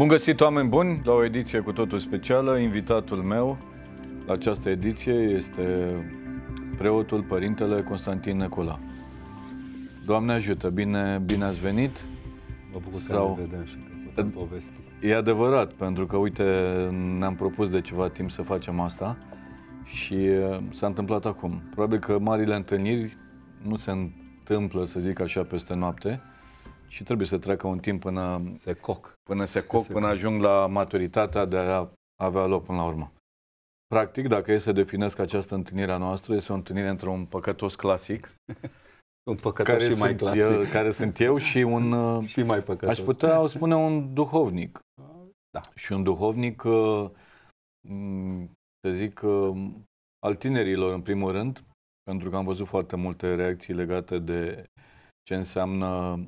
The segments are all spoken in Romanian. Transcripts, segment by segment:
Bun găsit, oameni buni, la o ediție cu totul specială. Invitatul meu la această ediție este preotul Părintele Constantin Necula. Doamne ajută, bine, bine ați venit. Mă bucur Sau... ne vedem și că putem povesti. E adevărat, pentru că, uite, ne-am propus de ceva timp să facem asta și uh, s-a întâmplat acum. Probabil că marile întâlniri nu se întâmplă, să zic așa, peste noapte, și trebuie să treacă un timp până se coc, până, se coc, se până coc. ajung la maturitatea de a avea loc până la urmă. Practic, dacă e să definesc această întâlnire a noastră, este o întâlnire între un păcătos clasic un păcătos care și mai clasic. Eu, care sunt eu și un... Uh, și mai păcătos. Aș putea o spune un duhovnic. Da. Și un duhovnic, uh, să zic, uh, al tinerilor în primul rând, pentru că am văzut foarte multe reacții legate de ce înseamnă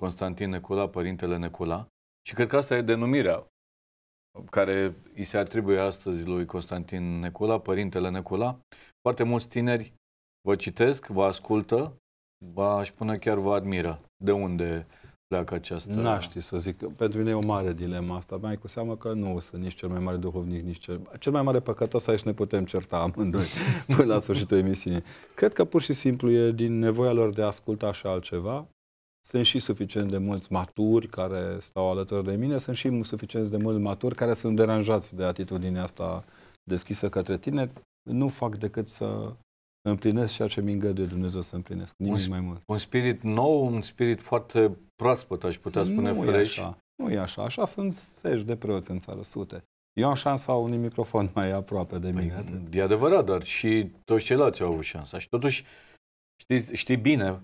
Constantin Necula, părintele Necula. Și cred că asta e denumirea care îi se atribuie astăzi lui Constantin Necula, părintele Necula. Foarte mulți tineri vă citesc, vă ascultă, vă, aș spune chiar vă admiră. De unde pleacă această... N-aș ști să zic. Pentru mine e o mare dilemă asta. Mai cu seamă că nu sunt nici cel mai mare duhovnic, nici cel, cel mai mare păcătos, aici ne putem certa amândoi până la sfârșitul emisiunii. Cred că pur și simplu e din nevoia lor de a asculta așa altceva, sunt și suficient de mulți maturi care stau alături de mine, sunt și suficient de mulți maturi care sunt deranjați de atitudinea asta deschisă către tine. Nu fac decât să împlinesc ceea ce mi îngăduie Dumnezeu să împlinesc, nimic un, mai mult. Un spirit nou, un spirit foarte proaspăt, aș putea spune, nu fresh. E așa. Nu e așa, așa sunt zeci de preoți în țară, sute. Eu am șansa unui microfon mai aproape de păi, mine. Păi, e adevărat, dar și toți ceilalți au avut șansa. Și totuși, știi, știi bine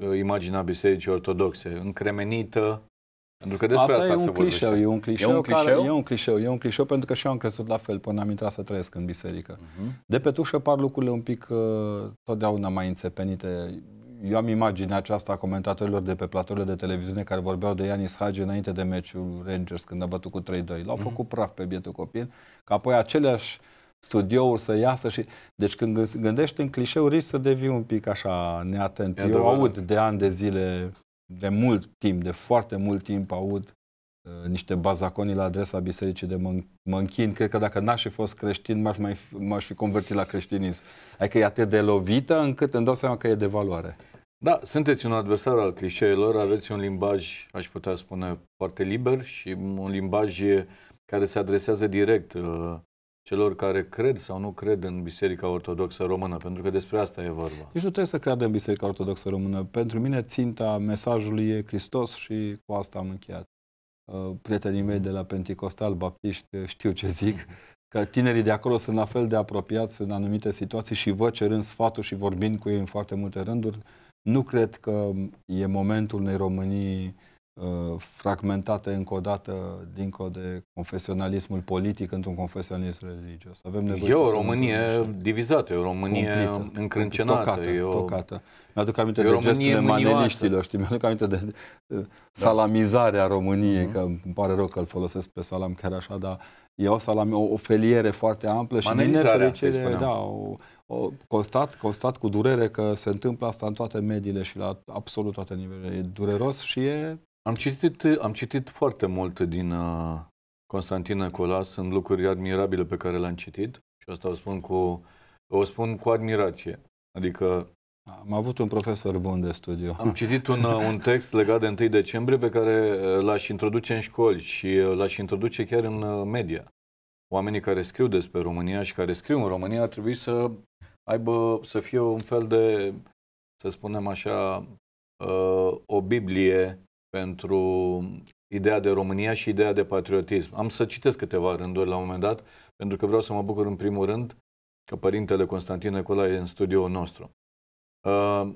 Uh, imaginea Bisericii Ortodoxe, încremenită, pentru că despre asta, asta e un se clișeu, e un clișeu, e un clișeu? Care, e un clișeu, e un clișeu pentru că și eu am crescut la fel până am intrat să trăiesc în biserică. Uh-huh. De pe tușă par lucrurile un pic uh, totdeauna mai înțepenite. Eu am imaginea aceasta a comentatorilor de pe platourile de televiziune care vorbeau de Ianis Hagi înainte de meciul Rangers când a bătut cu 3-2. L-au uh-huh. făcut praf pe bietul copil, că apoi aceleași uh, studioul să iasă și... Deci când gândești în clișeu, risc să devii un pic așa neatent. Eu aud de ani de zile, de mult timp, de foarte mult timp aud uh, niște bazaconii la adresa bisericii de mă, închin. Cred că dacă n-aș fi fost creștin, m-aș, mai, m-aș fi convertit la creștinism. Adică e atât de lovită încât îmi dau seama că e de valoare. Da, sunteți un adversar al clișeelor, aveți un limbaj, aș putea spune, foarte liber și un limbaj care se adresează direct uh, celor care cred sau nu cred în Biserica Ortodoxă Română, pentru că despre asta e vorba. Deci nu trebuie să creadă în Biserica Ortodoxă Română. Pentru mine ținta mesajului e Hristos și cu asta am încheiat. Uh, prietenii mei de la Pentecostal, baptiști, uh, știu ce zic, că tinerii de acolo sunt la fel de apropiați în anumite situații și vă cerând sfatul și vorbind cu ei în foarte multe rânduri. Nu cred că e momentul unei Românii Uh, fragmentate încă o dată dincolo de confesionalismul politic într-un confesionalism religios. Avem nevoie e o Românie divizată, e o Românie cumplită, încrâncenată. Tocată, e o... tocată. Mi-aduc aminte de gesturile maneliștilor, știi? Mi-aduc aminte de salamizarea României, mm-hmm. că îmi pare rău că îl folosesc pe salam chiar așa, dar e o, salam, o, o feliere foarte amplă și din nefericire, da, o, o, constat, constat cu durere că se întâmplă asta în toate mediile și la absolut toate nivelurile. E dureros și e am citit, am citit foarte mult din uh, Constantin Nicolas, sunt lucruri admirabile pe care le-am citit și asta o spun cu, o spun cu admirație. Adică am avut un profesor bun de studiu. Am citit un, uh, un text legat de 1 decembrie pe care uh, l-aș introduce în școli și uh, l-aș introduce chiar în media. Oamenii care scriu despre România și care scriu în România ar trebui să aibă, să fie un fel de, să spunem așa, o Biblie pentru ideea de România și ideea de patriotism. Am să citesc câteva rânduri la un moment dat, pentru că vreau să mă bucur în primul rând că părintele Constantin Nicolae e în studioul nostru. Uh,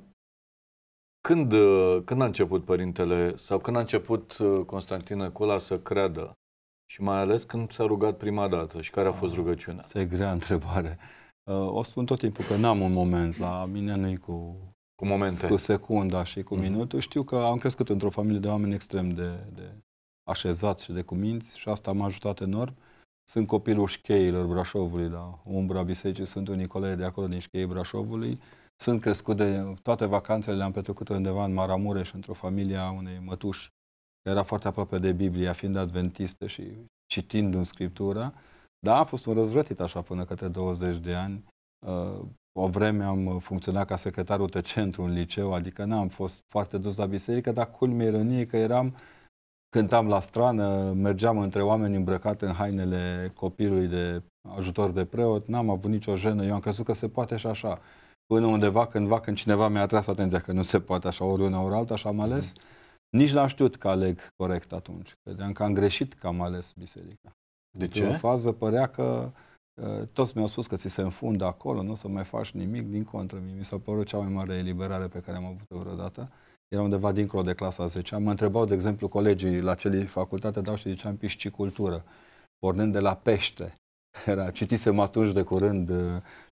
când, uh, când a început părintele, sau când a început uh, Constantin Nicola să creadă și mai ales când s-a rugat prima dată și care a fost ah, rugăciunea? Este grea întrebare. O spun tot timpul că n-am un moment. La mine nu cu cu, momente. cu secunda și cu mm. minutul. Știu că am crescut într-o familie de oameni extrem de, de așezați și de cuminți și asta m-a ajutat enorm. Sunt copilul șcheilor Brașovului, la umbra bisericii Sfântul Nicolae de acolo din șcheii Brașovului. Sunt crescut de toate vacanțele, le-am petrecut undeva în Maramureș, într-o familie a unei mătuși care era foarte aproape de Biblia, fiind adventistă și citind în Scriptura. Dar a fost un răzvrătit așa până către 20 de ani. Uh, o vreme am uh, funcționat ca secretarul de centru în liceu, adică n-am fost foarte dus la biserică, dar culmea ironiei că eram, cântam la strană, mergeam între oameni îmbrăcați în hainele copilului de ajutor de preot, n-am avut nicio jenă, eu am crezut că se poate și așa. Până undeva, cândva, când cineva mi-a atras atenția că nu se poate așa, ori una, ori alta, așa am mhm. ales. Nici n-am știut că aleg corect atunci. Credeam că am greșit că am ales biserica. De ce? În fază părea că Eh, toți mi-au spus că ți se înfundă acolo, nu o să mai faci nimic, din contră, mi s-a părut cea mai mare eliberare pe care am avut-o vreodată. Era undeva dincolo de clasa 10 Mă întrebau, de exemplu, colegii la cele facultate dau și ziceam piscicultură, pornind de la pește. Era, citisem atunci de curând eh,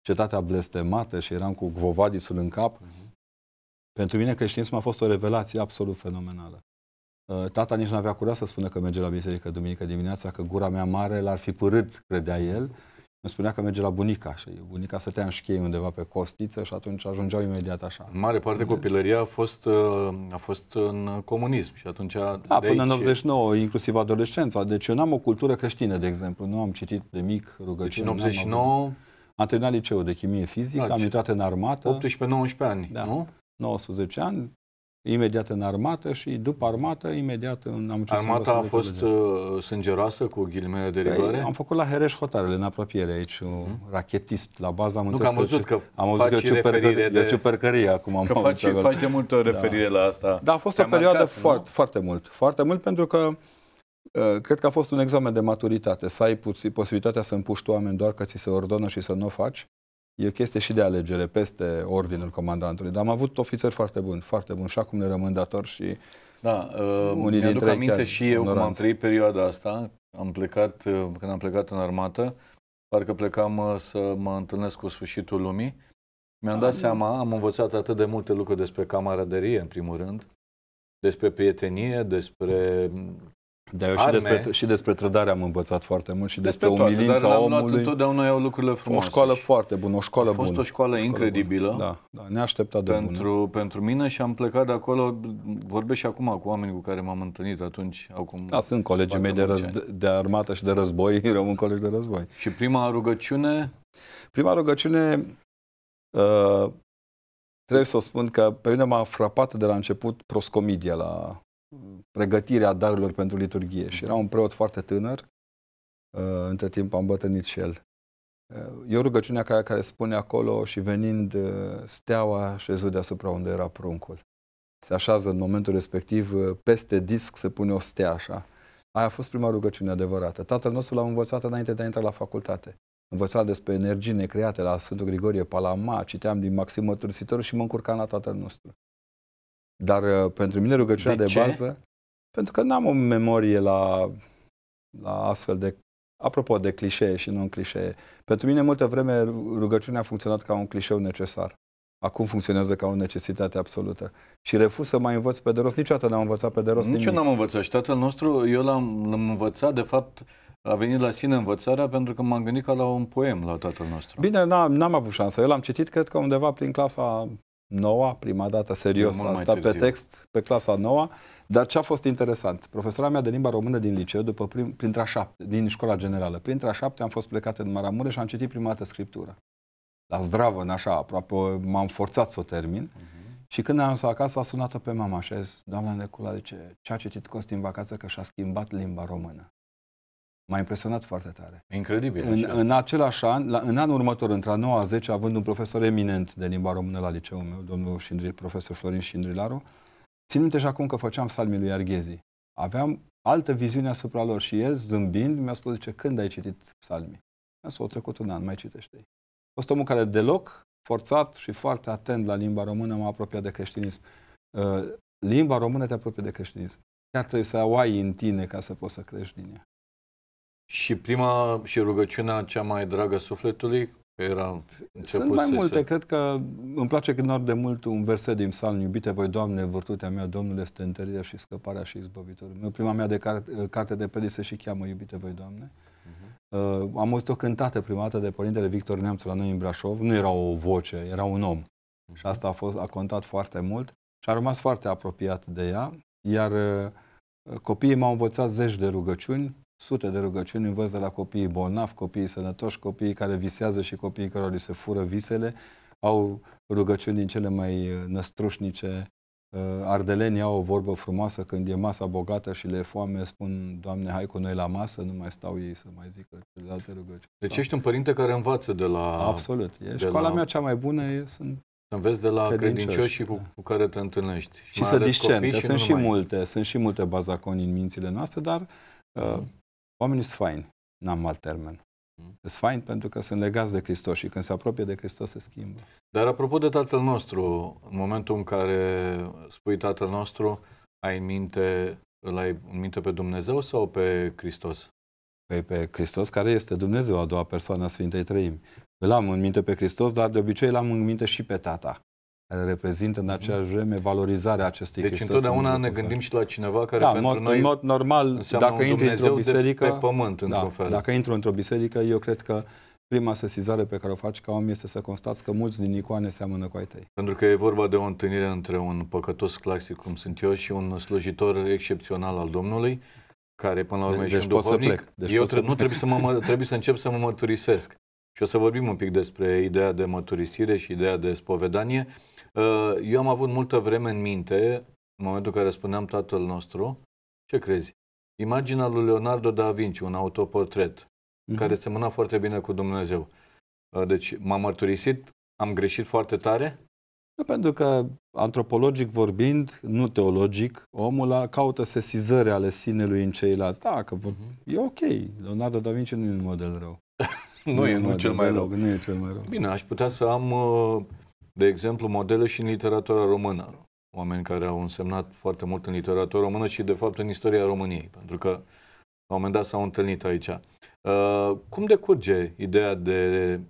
Cetatea blestemată și eram cu Vovadisul în cap. Uh-huh. Pentru mine creștinismul a fost o revelație absolut fenomenală. Eh, tata nici nu avea curaj să spună că merge la biserică duminică dimineața, că gura mea mare l-ar fi părât, credea el, îmi spunea că merge la bunica și bunica stătea în șchie undeva pe costiță și atunci ajungeau imediat așa. În mare parte copilăria a fost, uh, a fost în comunism și atunci... Da, până aici... în 89, inclusiv adolescența. Deci eu n-am o cultură creștină, de exemplu. Nu am citit de mic rugăciune. Deci în 89... Avut... Am terminat liceul de chimie fizică, da, am deci intrat în armată. 18-19 ani, da. nu? 19 ani, imediat în armată și după armată, imediat în am Armata a fost de uh, sângeroasă cu ghilimele de păi, rigoare? Păi, am făcut la Hereș Hotarele, în apropiere aici, un hmm rachetist la bază. Am nu, că am văzut că, am văzut că de... de ciupercărie acum. Am că faci, că... faci de multe da. referire da. la asta. Da, a fost o perioadă marcat, foarte, nu? foarte mult. Foarte mult pentru că uh, Cred că a fost un examen de maturitate, să ai posibilitatea să împuști oameni doar că ți se ordonă și să nu o faci e chestie și de alegere peste ordinul comandantului. Dar am avut ofițeri foarte buni, foarte buni și acum ne rămân dator și da, uh, unii mi-aduc dintre aminte și eu cum am trăit perioada asta. Am plecat, uh, când am plecat în armată, parcă plecam uh, să mă întâlnesc cu sfârșitul lumii. Mi-am dat ah. seama, am învățat atât de multe lucruri despre camaraderie, în primul rând, despre prietenie, despre dar eu și despre, și despre trădare am învățat foarte mult și despre, despre toate, umilința dar omului. Luat întotdeauna iau lucrurile frumoase. O școală foarte bună, o școală bună. A fost bună, o școală, școală incredibilă. Bună. Da, da, neașteptat de pentru, bună. Pentru mine și am plecat de acolo, vorbesc și acum cu oameni cu care m-am întâlnit atunci. Acum da, sunt colegii mei de, răz, de armată și de război, rămân colegi de război. Și prima rugăciune? Prima rugăciune, uh, trebuie să o spun că pe mine m-a frapat de la început proscomidia la pregătirea darurilor pentru liturghie și era un preot foarte tânăr, uh, între timp am bătănit și el. Uh, e o rugăciune care, care spune acolo și venind uh, steaua șezut deasupra unde era pruncul. Se așează în momentul respectiv, peste disc se pune o stea așa. Aia a fost prima rugăciune adevărată. Tatăl nostru l-a învățat înainte de a intra la facultate. Învăța despre energii necreate la Sfântul Grigorie Palama, citeam din Maxim Mărturisitorul și mă încurcam la Tatăl nostru. Dar uh, pentru mine rugăciunea de, de bază, pentru că n-am o memorie la, la astfel de, apropo de clișee și non-clișee, pentru mine multă vreme rugăciunea a funcționat ca un clișeu necesar. Acum funcționează ca o necesitate absolută. Și refuz să mai învăț pe de rost. Niciodată n-am învățat pe de rost Nici nimic. n-am învățat. Și tatăl nostru, eu l-am, l-am învățat, de fapt, a venit la sine învățarea pentru că m-am gândit ca la un poem la tatăl nostru. Bine, n-am, n-am avut șansa. Eu l-am citit, cred că undeva prin clasa noua, prima dată serios, a stat pe text, pe clasa noua, dar ce a fost interesant, profesora mea de limba română din liceu, după prim, printre a șapte, din școala generală, printre a șapte am fost plecat în Maramureș și am citit prima dată scriptură. La zdravă, în așa, aproape m-am forțat să o termin. Uh-huh. Și când am ajuns acasă, a sunat-o pe mama și a zis, doamna Necula, de ce, ce a citit Costin Vacață că și-a schimbat limba română? M-a impresionat foarte tare. Incredibil. În, în același an, la, în anul următor, între a 9 a 10, având un profesor eminent de limba română la liceul meu, domnul Șindri, profesor Florin Șindrilaru, țin minte și acum că făceam salmii lui Arghezi. Aveam altă viziune asupra lor și el, zâmbind, mi-a spus, zice, când ai citit salmii? Mi-a spus, o trecut un an, mai citește -i. A fost omul care deloc, forțat și foarte atent la limba română, m-a apropiat de creștinism. Uh, limba română te apropie de creștinism. Chiar trebuie să o ai în tine ca să poți să crești din ea. Și prima și rugăciunea cea mai dragă sufletului era Sunt mai multe, se... cred că îmi place când de mult un verset din psalm, iubite voi Doamne, vârtutea mea, Domnul este întărirea și scăparea și izbăvitorul meu. Prima mea de carte, carte de pedi se și cheamă Iubite voi Doamne. Uh-huh. Uh, am auzit o cântată prima dată de părintele Victor Neamțu la noi în Brașov, nu era o voce, era un om. Uh-huh. Și mhm. asta a, fost, a contat foarte mult și a rămas foarte apropiat de ea, iar uh, copiii m-au învățat zeci de rugăciuni sute de rugăciuni, învăț de la copiii bolnavi, copiii sănătoși, copiii care visează și copiii care li se fură visele, au rugăciuni din cele mai uh, năstrușnice. Uh, ardelenii au o vorbă frumoasă, când e masa bogată și le e foame, spun, Doamne, hai cu noi la masă, nu mai stau ei să mai zică celelalte rugăciuni. Deci ești un părinte care învață de la... Absolut. E școala la... mea cea mai bună, e, sunt să înveți de la credincioșii cu, cu care te întâlnești. Și, și să discern, că sunt și multe, sunt și multe bazaconi în mințile noastre, dar uh, mhm. Oamenii sunt faini, n-am alt termen. Mm. Sunt faini pentru că sunt legați de Hristos și când se apropie de Hristos se schimbă. Dar apropo de Tatăl nostru, în momentul în care spui Tatăl nostru, ai în minte, îl ai în minte pe Dumnezeu sau pe Hristos? Păi pe Hristos care este Dumnezeu, a doua persoană a Sfintei Trăimi. Îl am în minte pe Hristos, dar de obicei l-am în minte și pe Tata care reprezintă în mhm. aceeași vreme valorizarea acestei deci chestii. Deci întotdeauna ne gândim și la cineva care da, pentru mod, noi în mod normal, dacă intri într-o biserică, pe pământ, într da, fel. dacă intru într-o biserică, eu cred că prima sesizare pe care o faci ca om este să constați că mulți din icoane seamănă cu ai tăi. Pentru că e vorba de o întâlnire între un păcătos clasic, cum sunt eu, și un slujitor excepțional al Domnului, care până la urmă deci, e și deci un plec. Deci eu tre- nu trebuie să, mă, trebuie să încep să mă mărturisesc. Și o să vorbim un pic despre ideea de mărturisire și ideea de spovedanie. Uh, eu am avut multă vreme în minte, în momentul în care spuneam tatăl nostru, ce crezi? Imaginea lui Leonardo da Vinci, un autoportret, uh-huh. care semăna foarte bine cu Dumnezeu. Uh, deci m-am mărturisit, am greșit foarte tare? Pentru că, antropologic vorbind, nu teologic, omul caută sesizări ale sinelui în ceilalți. Da, că uh-huh. e ok. Leonardo da Vinci nu e un model rău. nu, nu e nu cel mai rău. rău. Nu e cel mai rău. Bine, aș putea să am uh, de exemplu, modele și în literatura română. Oameni care au însemnat foarte mult în literatura română și, de fapt, în istoria României, pentru că la un moment dat s-au întâlnit aici. Uh, cum decurge ideea de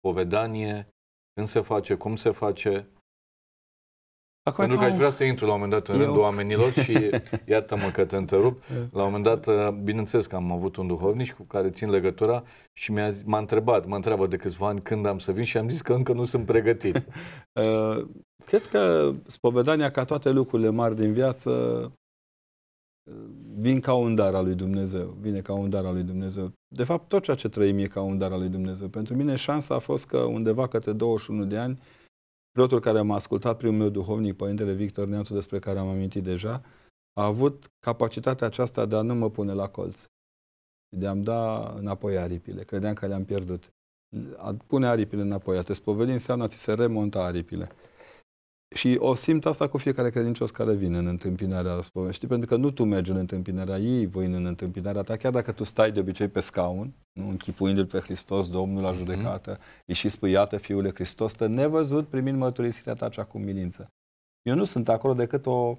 povedanie? Când se face? Cum se face? Acum Pentru că aș vrea să intru la un moment dat în eu... rândul oamenilor și iartă-mă că te întrerup. Da. La un moment dat, bineînțeles că am avut un duhovnic cu care țin legătura și mi-a, m-a întrebat, mă întreabă de câțiva ani când am să vin și am zis că încă nu sunt pregătit. Uh, cred că spovedania, ca toate lucrurile mari din viață, uh, vin ca un dar al lui Dumnezeu. Vine ca un dar al lui Dumnezeu. De fapt, tot ceea ce trăim e ca un dar al lui Dumnezeu. Pentru mine șansa a fost că undeva către 21 de ani Preotul care m-a ascultat, primul meu duhovnic, Părintele Victor Neamțu, despre care am amintit deja, a avut capacitatea aceasta de a nu mă pune la colț. De a-mi da înapoi aripile. Credeam că le-am pierdut. A pune aripile înapoi. A te spovedi înseamnă a ți se remonta aripile și o simt asta cu fiecare credincios care vine în întâmpinarea știi? Pentru că nu tu mergi în întâmpinarea ei, voi în întâmpinarea ta, chiar dacă tu stai de obicei pe scaun, nu? închipuindu-L pe Hristos, Domnul la mhm. judecată, mm-hmm. și spui, iată, Fiule Hristos, te nevăzut primind mărturisirea ta cea cu milință. Eu nu sunt acolo decât o,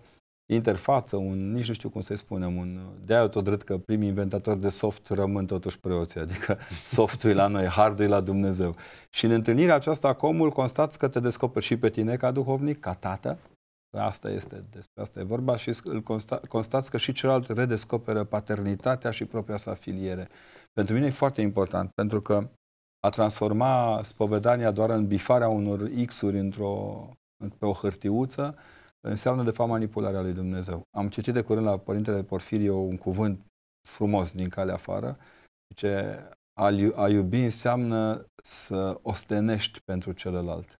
interfață, un, nici nu știu cum să-i spunem, un, de-aia tot că primii inventatori de soft rămân totuși preoții, adică softul la noi, hardul la Dumnezeu. Și în întâlnirea aceasta cu omul constați că te descoperi și pe tine ca duhovnic, ca tată, asta este, despre asta e vorba și îl consta, constați că și celălalt redescoperă paternitatea și propria sa filiere. Pentru mine e foarte important, pentru că a transforma spovedania doar în bifarea unor X-uri într-o, pe o hârtiuță, înseamnă de fapt manipularea lui Dumnezeu. Am citit de curând la Părintele Porfirio un cuvânt frumos din calea afară, zice, a, iubi înseamnă să ostenești pentru celălalt.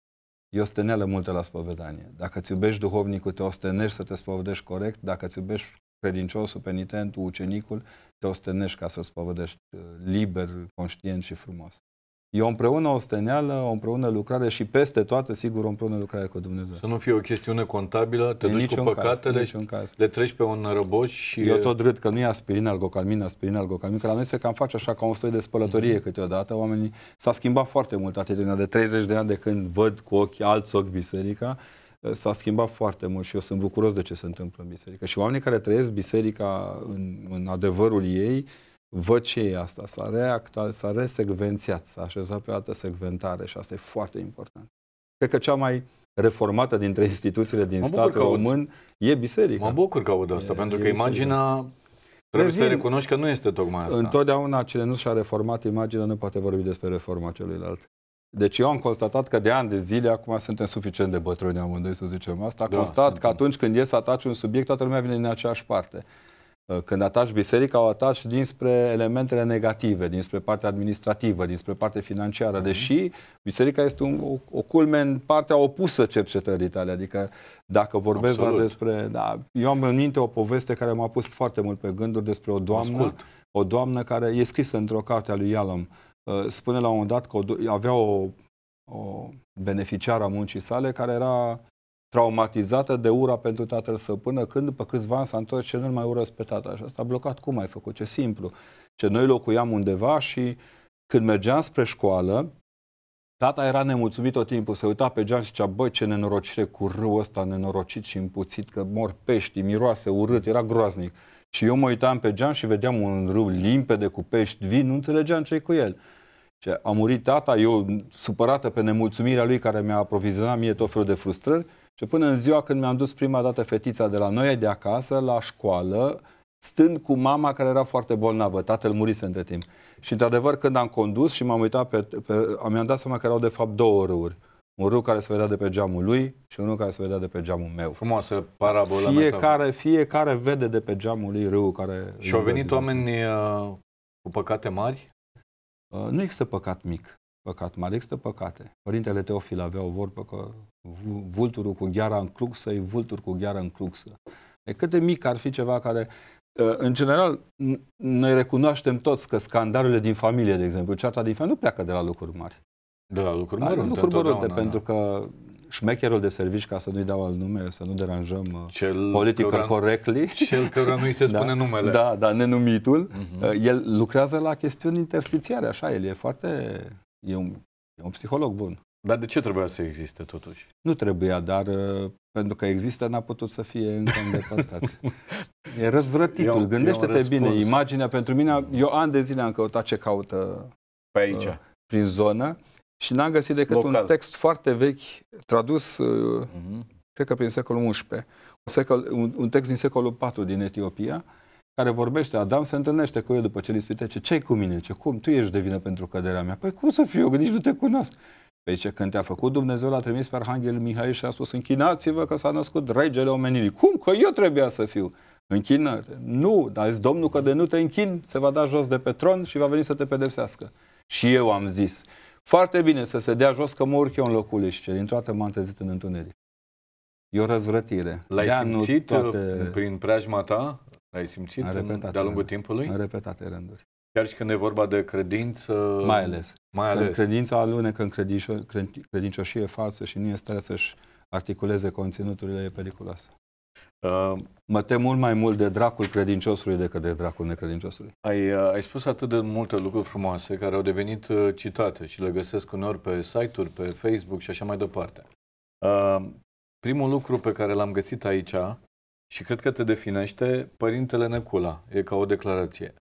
E osteneală multă la spovedanie. Dacă îți iubești duhovnicul, te ostenești să te spovedești corect, dacă îți iubești credinciosul, penitentul, ucenicul, te ostenești ca să-l spovedești uh, liber, conștient și frumos. E o împreună steneală, o împreună lucrare și peste toate, sigur, o împreună lucrare cu Dumnezeu. Să nu fie o chestiune contabilă, te în duci cu păcatele, caz, le, le treci pe un răboș și... Eu tot râd că nu e aspirină, algocalmin, aspirină, algocalmin, că la noi se cam face așa ca un soi de spălătorie mm-hmm. câteodată. Oamenii s-a schimbat foarte mult atitudinea de 30 de ani de când văd cu ochi alți ochi biserica eh, s-a schimbat foarte mult și eu sunt bucuros de ce se întâmplă în biserică. Și oamenii care trăiesc biserica în, în adevărul ei, uh, văd ce e asta, s-a reactual, s-a resecvențiat, s-a așezat pe o altă segmentare și asta e foarte important. Cred că cea mai reformată dintre instituțiile din statul român e biserica. Mă bucur că aud asta, e, pentru e că imaginea trebuie să recunoști că nu este tocmai asta. Întotdeauna cine nu și-a reformat imaginea nu poate vorbi despre reforma celuilalt. Deci eu am constatat că de ani de zile, acum suntem suficient de bătrâni amândoi să zicem asta, da, constat suntem. că atunci când ies să ataci un subiect, toată lumea vine din aceeași parte. Uh, când ataci biserica, o ataci dinspre elementele negative, dinspre partea administrativă, dinspre partea financiară, mhm. deși biserica este un, o, o culme în partea opusă cercetării tale. Adică, dacă vorbesc Absolut. despre. Da, eu am în minte o poveste care m-a pus foarte mult pe gânduri despre o doamnă, Ascult. o doamnă care e scrisă într-o carte a lui Ialam. Uh, spune la un moment dat că o, avea o, o beneficiară a muncii sale care era traumatizată de ura pentru tatăl său, până când după câțiva ani s-a întors ce nu mai urăsc pe tata. Și asta a blocat cum ai făcut, ce simplu. Ce noi locuiam undeva și când mergeam spre școală, tata era nemulțumit tot timpul, se uita pe geam și zicea, băi, ce nenorocire cu râul ăsta nenorocit și împuțit, că mor pești, miroase, urât, era groaznic. Și eu mă uitam pe geam și vedeam un râu limpede cu pești vin, nu înțelegeam ce cu el. Ce, a murit tata, eu supărată pe nemulțumirea lui care mi-a aprovizionat mie tot felul de frustrări, și până în ziua când mi-am dus prima dată fetița de la noi de acasă la școală, stând cu mama care era foarte bolnavă, tatăl murise între timp. Și într-adevăr când am condus și m-am uitat pe, pe mi-am dat seama că erau de fapt două râuri. Un râu care se vedea de pe geamul lui și unul care se vedea de pe geamul meu. Frumoasă parabola. Fiecare, fiecare vede de pe geamul lui râul care... Și au venit oameni uh, cu păcate mari? Uh, nu există păcat mic păcat. Mai există păcate. Părintele Teofil avea o vorbă că vulturul cu gheara în cluxă e vultur cu gheara în cluxă. E cât de mic ar fi ceva care... Ă, în general, noi recunoaștem toți că scandalurile din familie, de exemplu, cearta din familie, nu pleacă de la lucruri mari. De la lucruri da, mari. Da, lucruri mărunte, pentru că șmecherul de servici, ca să nu-i dau al nume, să nu deranjăm ă, cel politică căra, correctly. Cel care nu-i se da. spune da, numele. Da, da, nenumitul. Uh-huh. El lucrează la chestiuni interstițiare, așa, el e foarte e un, e un psiholog bun. Dar de ce trebuia să existe totuși? Nu trebuia, dar uh, pentru că există, n-a putut să fie încă îndepărtat. e răzvrătitul. Eu, Gândește-te eu bine. Imaginea pentru mine, eu ani de zile am căutat ce caută pe aici. Uh, prin zonă și n-am găsit decât Local. un text foarte vechi tradus, uh, uh-huh. cred că prin secolul XI, un, secol, un, un text din secolul IV din Etiopia, uh, care vorbește, Adam se întâlnește cu el după ce îl ispitește. Ce-i cu mine? Ce, cum? Tu ești de vină pentru căderea mea. Păi cum să fiu eu? Nici nu te cunosc. Păi ce când te-a făcut Dumnezeu, l-a trimis pe Arhanghel Mihai și a spus, închinați-vă că s-a născut regele omenirii. Cum? Că eu trebuia să fiu. Închină. Nu, dar zis Domnul că de nu te închin, se va da jos de pe tron și va veni să te pedepsească. Și eu am zis, foarte bine să se dea jos că mă urc eu în locul și ce, din toată m-am trezit în întuneric. E o răzvrătire. L-ai simțit toate... prin preajma ta? ai simțit în de-a lungul rând. timpului? În repetate rânduri. Chiar și când e vorba de credință... Mai ales. Mai ales. Când credința alunecă în credincioșie, credincioșie falsă și nu este trebuie să-și articuleze conținuturile, e periculoasă. Uh, mă tem mult mai mult de dracul credinciosului decât de dracul necredinciosului. Ai, uh, ai spus atât de multe lucruri frumoase care au devenit uh, citate și le găsesc uneori pe site-uri, pe Facebook și așa mai departe. Uh, primul lucru pe care l-am găsit aici și cred că te definește Părintele Necula. E ca o declarație.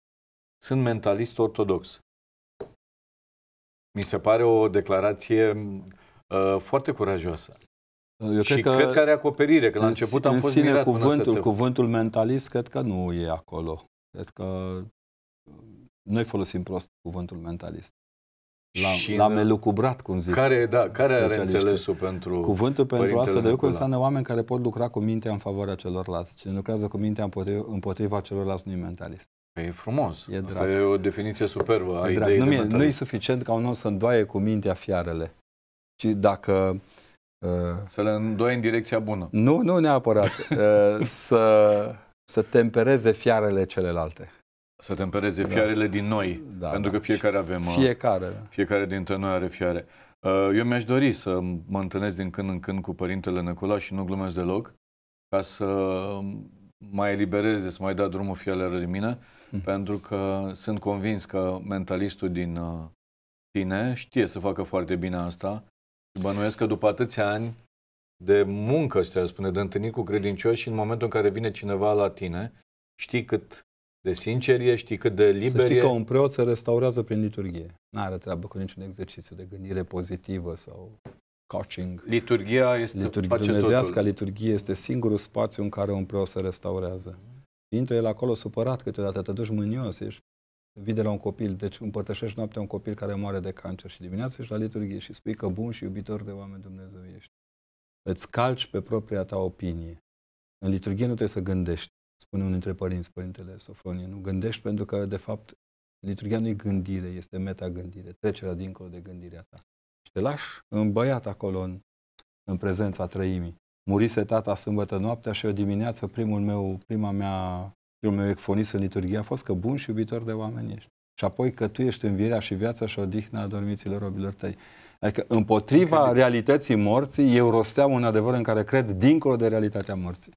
Sunt mentalist ortodox. Mi se pare o declarație uh, foarte curajoasă. Eu și cred că, cred că are acoperire, că la început am în fost sine mirat cuvântul, cuvântul mentalist cred că nu e acolo. Cred că noi folosim prost cuvântul mentalist la, și la melucubrat, cum zic. Care, da, care are înțelesul pentru Cuvântul pentru asta de lucru înseamnă oameni care pot lucra cu mintea în favoarea celorlalți. Cine lucrează cu mintea împotriva, împotriva celorlalți nu e mentalist. Păi e frumos. E drag. e o definiție superbă e ideii nu, de e, nu e suficient ca un om să îndoaie cu mintea fiarele. Ci dacă... Uh, să le îndoie în direcția bună. Nu, nu neapărat. uh, să, să tempereze fiarele celelalte. Să tempereze da. fiarele din noi, da, pentru da. că fiecare avem... Uh, fiecare. Fiecare dintre noi are fiare. Uh, eu mi-aș dori să mă întâlnesc din când în când cu Părintele Nicola și nu glumesc deloc, ca să mai elibereze, să mai dea drumul fiarelor de mine, mm. pentru că sunt convins că mentalistul din uh, tine știe să facă foarte bine asta. Bănuiesc că după atâția ani de muncă, să spune, de întâlnit cu credincioși și în momentul în care vine cineva la tine, știi cât de sincer ești, cât de liber Să știi e... că un preot se restaurează prin liturghie. Nu are treabă cu niciun exercițiu de gândire pozitivă sau coaching. Liturghia este Liturg... Dumnezească liturghie este singurul spațiu în care un preot se restaurează. Intră el acolo supărat câteodată, te duci mânios, ești vii de la un copil, deci împărtășești noaptea un copil care moare de cancer și dimineața ești la liturghie și spui că bun și iubitor de oameni Dumnezeu ești. Îți calci pe propria ta opinie. În liturghie nu trebuie să gândești spune unul dintre părinți, Părintele Sofronie, nu gândești pentru că, de fapt, liturgia nu e gândire, este metagândire, trecerea dincolo de gândirea ta. Și te lași băiat acolo în, în prezența trăimii. Murise tata sâmbătă noaptea și o dimineață primul meu, prima mea, primul meu ecfonis în liturgie a fost că bun și iubitor de oameni ești. Și apoi că tu ești învierea și viața și odihna a dormiților robilor tăi. Adică împotriva realității morții, eu rosteam un adevăr în care cred dincolo de realitatea morții.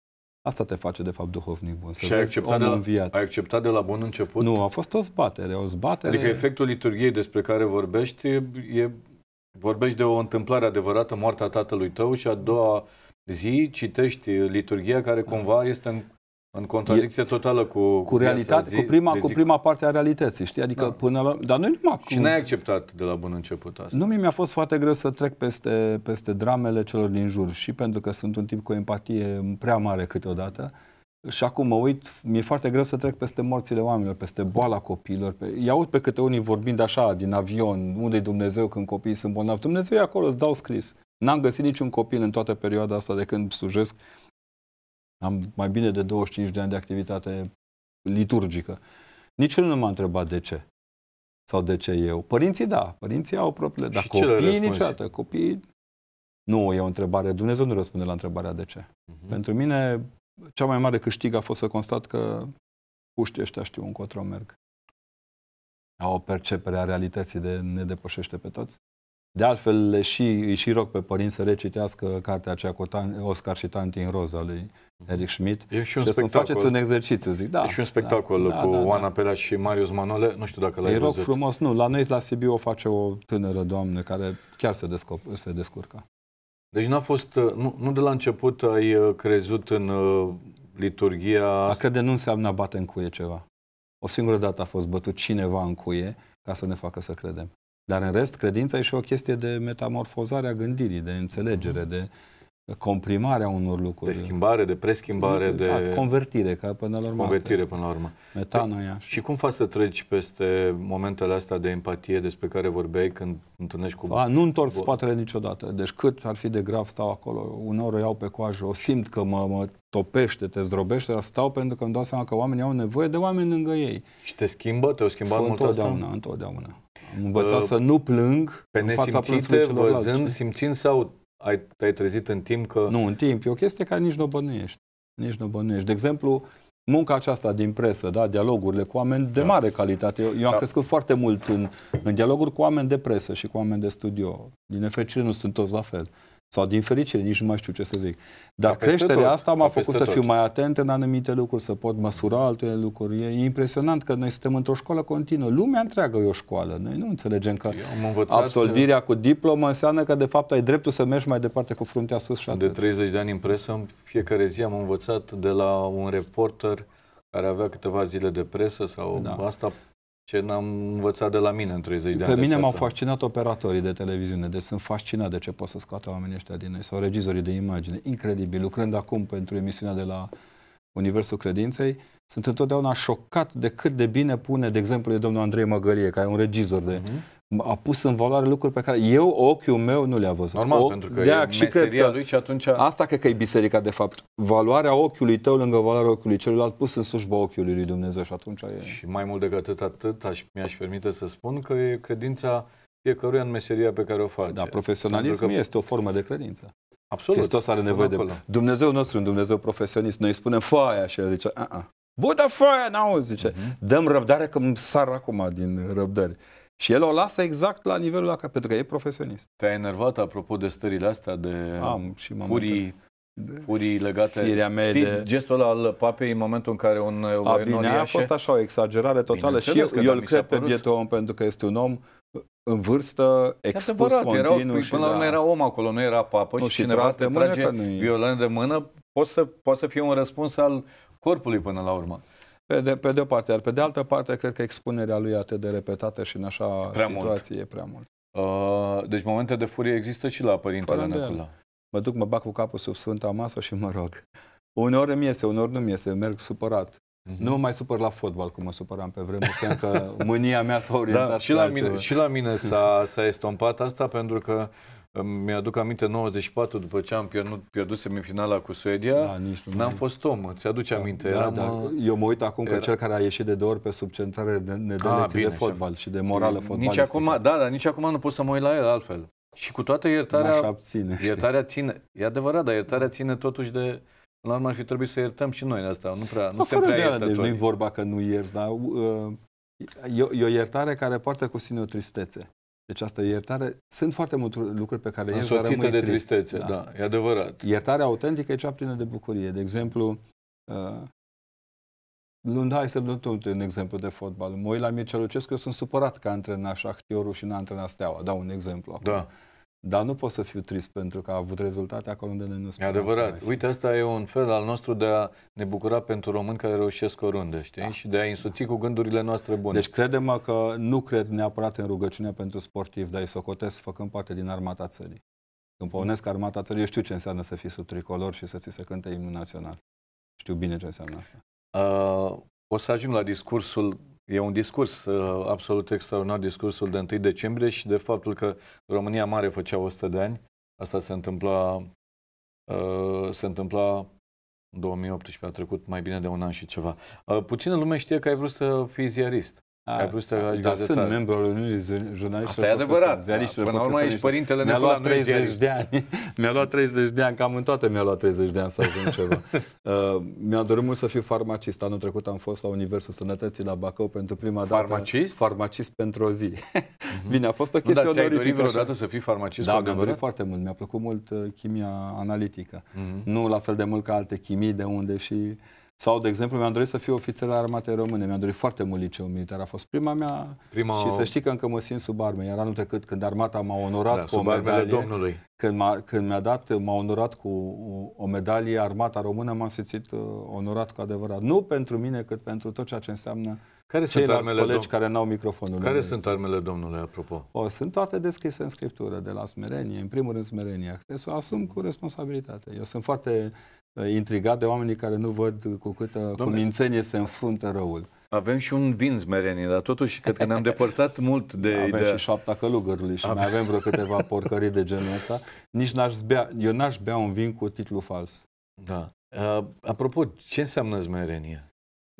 Asta te face, de fapt, duhovnic bun. Să și ai acceptat, de la, înviat. ai acceptat de la bun început? Nu, a fost o zbatere. O zbatere... Adică efectul liturgiei despre care vorbești e... Vorbești de o întâmplare adevărată, moartea tatălui tău și a doua zi citești liturgia care cumva este în în contradicție e, totală cu, cu, realitatea, zi, cu, prima, cu prima parte a realității, știi? Adică da. până la... Dar nu numai... Și n-ai acceptat de la bun început asta. Nu, mi-a fost foarte greu să trec peste, peste dramele celor din jur și pentru că sunt un tip cu empatie prea mare câteodată și acum mă uit, mi-e foarte greu să trec peste morțile oamenilor, peste boala copiilor. Pe... I-aud pe câte unii vorbind așa, din avion, unde-i Dumnezeu când copiii sunt bolnavi. Dumnezeu e acolo, îți dau scris. N-am găsit niciun copil în toată perioada asta de când sujesc am mai bine de 25 de ani de activitate liturgică. Niciunul nu m-a întrebat de ce. Sau de ce eu. Părinții, da. Părinții au propriile. Dar copiii niciodată. Copiii nu e o întrebare. Dumnezeu nu răspunde la întrebarea de ce. Uh-huh. Pentru mine, cea mai mare câștig a fost să constat că puștii ăștia știu încotro merg. Au o percepere a realității de ne depășește pe toți. De altfel, le și, îi și rog pe părinți să recitească cartea aceea cu Oscar și Tanti în roza lui Mhm. Eric Schmidt. E și un și spectacol. faceți un exercițiu, zic, da. E și un spectacol da, da, cu da, da, Oana Pelea și Marius Manole, nu știu dacă l-ai văzut. rog văzut. frumos, nu, la noi la Sibiu o face o tânără doamnă care chiar se, descop- se descurcă. Deci n-a fost, uh, nu, nu de la început ai uh, crezut în uh, liturgia... A crede nu înseamnă a bate în cuie ceva. O singură dată a fost bătut cineva în cuie ca să ne facă să credem. Dar în rest, credința e și o chestie de metamorfozare a gândirii, de înțelegere, mm-hmm. de comprimarea unor lucruri. De schimbare, de preschimbare, de... Da, de... Convertire, ca până la urmă Convertire până la urmă. Metanul păi, e așa. Și cum faci să treci peste momentele astea de empatie despre care vorbeai când întâlnești cu... A, nu întorc spatele niciodată. Deci cât ar fi de grav stau acolo. Uneori o iau pe coajă, o simt că mă, mă topește, te zdrobește, dar stau pentru că îmi dau seama că oamenii au nevoie de oameni lângă ei. Și te schimbă? Te-au schimbat mult Întotdeauna, asta? întotdeauna. Am învățat uh, să nu plâng pe în fața plânsurilor văzând, simțind sau ai, te-ai trezit în timp că... Nu, în timp. E o chestie care nici nu o bănuiești. Nici nu o bănuiești. De exemplu, munca aceasta din presă, da, dialogurile cu oameni de da. mare calitate. Eu, eu da. am crescut foarte mult în, în dialoguri cu oameni de presă și cu oameni de studio. Din nefericire nu sunt toți la fel. Uh, sau din fericire, nici nu mai știu ce să zic. Dar Ca creșterea tot. asta m-a făcut să tot. fiu mai atent în anumite lucruri, să pot măsura alte lucruri. E impresionant că noi suntem într-o școală continuă. Lumea întreagă e o școală. Noi nu înțelegem că absolvirea cu diplomă înseamnă că de fapt ai dreptul să mergi mai departe cu fruntea sus și atât. De 30 de ani în presă, în fiecare zi am învățat de la un reporter care avea câteva zile de presă sau da. asta ce n-am învățat de la mine în 30 de ani. Pe mine m-au fascinat operatorii de televiziune, deci sunt fascinat de ce pot să scoată oamenii ăștia din noi, sau regizorii de imagine. Incredibil, lucrând acum pentru emisiunea de la Universul Credinței, sunt întotdeauna șocat de cât de bine pune, de exemplu, de domnul Andrei Măgălie, care e un regizor de... Uh-huh a pus în valoare lucruri pe care eu, ochiul meu, nu le-a văzut. Normal, o, pentru că de e și cred că lui și atunci... Asta cred că e biserica, de fapt. Valoarea ochiului tău lângă valoarea ochiului celuilalt pus în slujba ochiului lui Dumnezeu și atunci e... Și mai mult decât atât, atât aș, mi-aș permite să spun că e credința fiecăruia în meseria pe care o face. Da, profesionalismul că... este o formă de credință. Absolut. Hristos are nevoie de... Dumnezeu nostru, un Dumnezeu profesionist, noi spunem foaia și el zice, a-a. Bă, da, foaia, n-auzi, zice. Uh-huh. Dăm răbdare că îmi sar acum din răbdări. Uh-huh. Și el o lasă exact la nivelul acela, pentru că e profesionist. Te-a enervat apropo de stările astea, de Am, și furii, de furii legate. Firea mea Știi, de... gestul ăla al papei în momentul în care un a, bine, a fost așa o exagerare totală și eu, eu da, îl cred pe bietul om pentru că este un om în vârstă, expus adevărat, continuu. Erau, păi și până la da. urmă era om acolo, nu era papă nu, și, și cineva te trage mână, violent de mână, poate să, poate să fie un răspuns al corpului până la urmă. Pe de, pe de o parte, iar pe de altă parte, cred că expunerea lui atât de repetată și în așa prea situație mult. e prea mult. Uh, deci momente de furie există și la Părintele Năcula. Mă duc, mă bag cu capul sub Sfânta Masă și mă rog. Uneori îmi iese, uneori nu mi iese, merg supărat. Mm-hmm. Nu mă mai supăr la fotbal cum mă supăram pe vreme, semn că mânia mea s-a da, orientat. Da, și, la mine, și la mine s-a, s-a estompat asta pentru că uh, mi-aduc aminte 94 după ce am pierdut, pierdut semifinala cu Suedia, da, n-am fost om, ți-aduce da, aminte. Da, Eram, da. Eu mă uit acum era... că cel care a ieșit de două ori pe subcentrare ne dă a, ah, lecții bine, de fotbal și de morală fotbalistică. Nici acum, da, dar nici acum nu pot să mă uit la el altfel. Și cu toată iertarea, abține, iertarea ține, e adevărat, dar iertarea ține totuși de, la urmă ar fi trebuit să iertăm și noi de asta, nu prea, nu suntem prea de iertători. Deci nu-i vorba că nu ierți, dar uh, e, e o iertare care poartă cu sine o tristețe. Deci asta e iertare. Sunt foarte multe lucruri pe care Însoțită el rămâi de trist. tristețe, da. da, e adevărat. Iertarea autentică e cea plină de bucurie. De exemplu, uh, luni, hai să luăm un exemplu de fotbal. Mă uit la Mircea Lucescu, eu sunt supărat că a antrenat Șahtiorul și n-a antrenat Steaua. Dau un exemplu acum. Da. Dar nu pot să fiu trist pentru că a avut rezultate acolo unde noi nu suntem. E adevărat. Uite, asta e un fel al nostru de a ne bucura pentru români care reușesc oriunde, știi? Da. Și de a însuți cu gândurile noastre bune. Deci credem că nu cred neapărat în rugăciune pentru sportiv, dar îi socotesc făcând parte din armata țării. Când pornesc armata țării, eu știu ce înseamnă să fii sub tricolor și să ți se cânte imnul național. Știu bine ce înseamnă asta. Uh, o să ajung la discursul E un discurs uh, absolut extraordinar, discursul de 1 decembrie și de faptul că România Mare făcea 100 de ani. Asta se întâmpla, uh, se întâmpla în 2018, a trecut mai bine de un an și ceva. Uh, puțină lume știe că ai vrut să fii ziarist. Ai ah, vrut să da, da sunt membru al Uniunii Jurnaliștilor Asta e adevărat. Da. Până la urmă ești părintele Mi-a luat 30 de ani. mi-a luat 30 de ani, cam în toate mi-a luat 30 de ani să ajung ceva. uh, mi-a dorit mult să fiu farmacist. Anul trecut am fost la Universul Sănătății la Bacău pentru prima farmacist? dată. Farmacist? Farmacist pentru o zi. Mhm. Bine, a fost o chestie nu, dar onorifică. Ai dorit vreodată să fii farmacist? Da, mi-a dorit foarte mult. Mi-a plăcut mult uh, chimia analitică. Mhm. Nu la fel de mult ca alte chimii, de unde și sau, de exemplu, mi-am dorit să fiu ofițer la armatei române. Mi-am dorit foarte mult liceu militar. A fost prima mea prima... și să știi că încă mă simt sub arme. Iar anul trecut, când armata m-a onorat da, cu o medalie, domnului. Când, m-a, mi-a dat, m-a onorat cu o medalie armata română, m-am simțit uh, onorat cu adevărat. Nu pentru mine, cât pentru tot ceea ce înseamnă care sunt armele colegi domn... care n-au microfonul. Care sunt armele domnului, apropo? O, sunt toate descrise în scriptură, de la smerenie, în primul rând smerenia. Să deci o asum cu responsabilitate. Eu sunt foarte Uh, intrigat de oamenii care nu văd cu câtă cumințenie se înfruntă răul. Avem și un vin smerenie, dar totuși cred că ne-am depărtat mult de... Avem ideea. și șapta călugărului și avem... mai avem vreo câteva porcării de genul ăsta. Nici n-aș bea, eu n-aș bea un vin cu titlu fals. Da. Uh, apropo, ce înseamnă smerenie?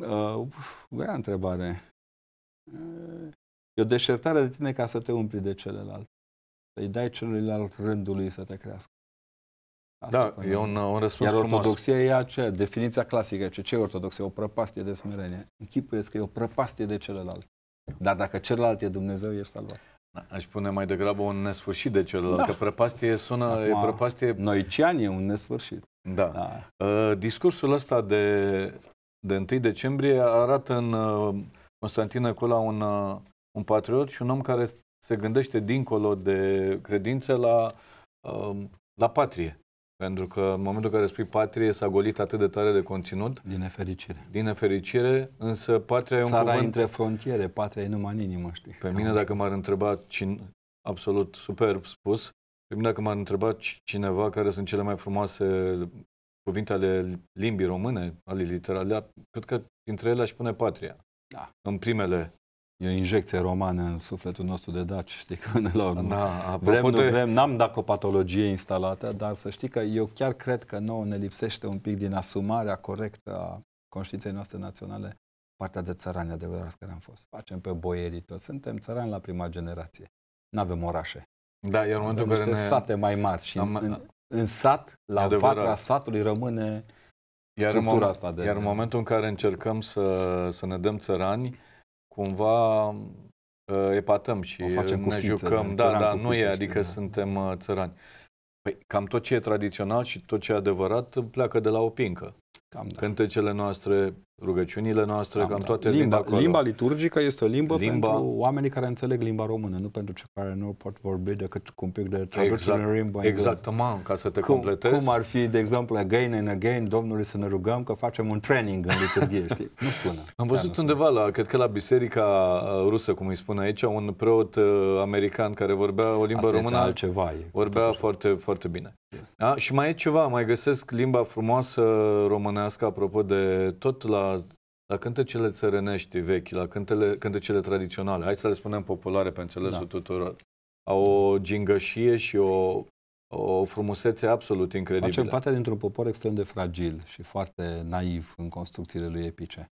Uh, grea întrebare. Uh, e o deșertare de tine ca să te umpli de celălalt. Să-i dai celuilalt rândului să te crească. Asta da, e un, uh, un răspuns Iar ortodoxia frumos. e aceea, definiția clasică, ce, ce e ortodoxie? O prăpastie de smerenie. Închipuiesc că e o prăpastie de celălalt. Dar dacă celălalt e Dumnezeu, ești salvat. Da, aș pune mai degrabă un nesfârșit de celălalt, da. că prăpastie sună, Acum, e prăpastie... Noician e un nesfârșit. Da. da. Uh, discursul ăsta de, de 1 decembrie arată în uh, Constantin Ecola un, uh, un patriot și un om care se gândește dincolo de credință la, uh, la patrie. Pentru că în momentul în care spui patrie s-a golit atât de tare de conținut. Din nefericire. Din nefericire, însă patria e un Țara cuvânt... între frontiere, patria e numai în inimă, știi. Pe mine, dacă m-ar întreba cine, absolut superb spus, pe mine dacă m-ar întreba cineva care sunt cele mai frumoase cuvinte ale limbii române, ale literale, cred că dintre ele aș pune patria. Da. În primele E o injecție romană în sufletul nostru de daci, știi, până la urmă. Da, vrem, nu vrem, n-am dat o patologie instalată, dar să știi că eu chiar cred că nouă ne lipsește un pic din asumarea corectă a conștiinței noastre naționale partea de țărani adevărați care am fost. Facem pe boierii toți. Suntem țărani la prima generație. Nu avem orașe. Da, iar în momentul în care ne... sate mai mari și am... în, în, sat, la adevărat. vatra satului rămâne structura iar asta. De, iar în momentul în care încercăm să, să ne dăm țărani, cumva uh, epatăm și o facem uh, ne jucăm. Da, da, nu e, adică da. suntem uh, țărani. Păi, cam tot ce e tradițional și tot ce e adevărat pleacă de la o pincă. Cam da. Cântecele noastre, rugăciunile noastre, am da, cam da. toate limba, acolo. limba liturgică este o limbă limba... pentru oamenii care înțeleg limba română, nu pentru cei care nu pot vorbi decât cu un pic de traducere exact, în limba Exactament, ca să te cum, completezi. Cum ar fi, de exemplu, again and again, Domnului să ne rugăm că facem un training în liturghie, știi? Nu sună. Am văzut da, undeva, la, cred că la biserica uh, rusă, cum îi spune aici, un preot uh, american care vorbea o limbă Asta română. altceva. E, vorbea totuși. foarte, foarte bine. Yes. Da? Și mai e ceva, mai găsesc limba frumoasă românească, apropo de tot la la, cântecele țărănești vechi, la cântele, cântecele tradiționale, hai să le spunem populare pe înțelesul da. tuturor, au o gingășie și o, o frumusețe absolut incredibilă. Facem parte dintr-un popor extrem de fragil și foarte naiv în construcțiile lui epice.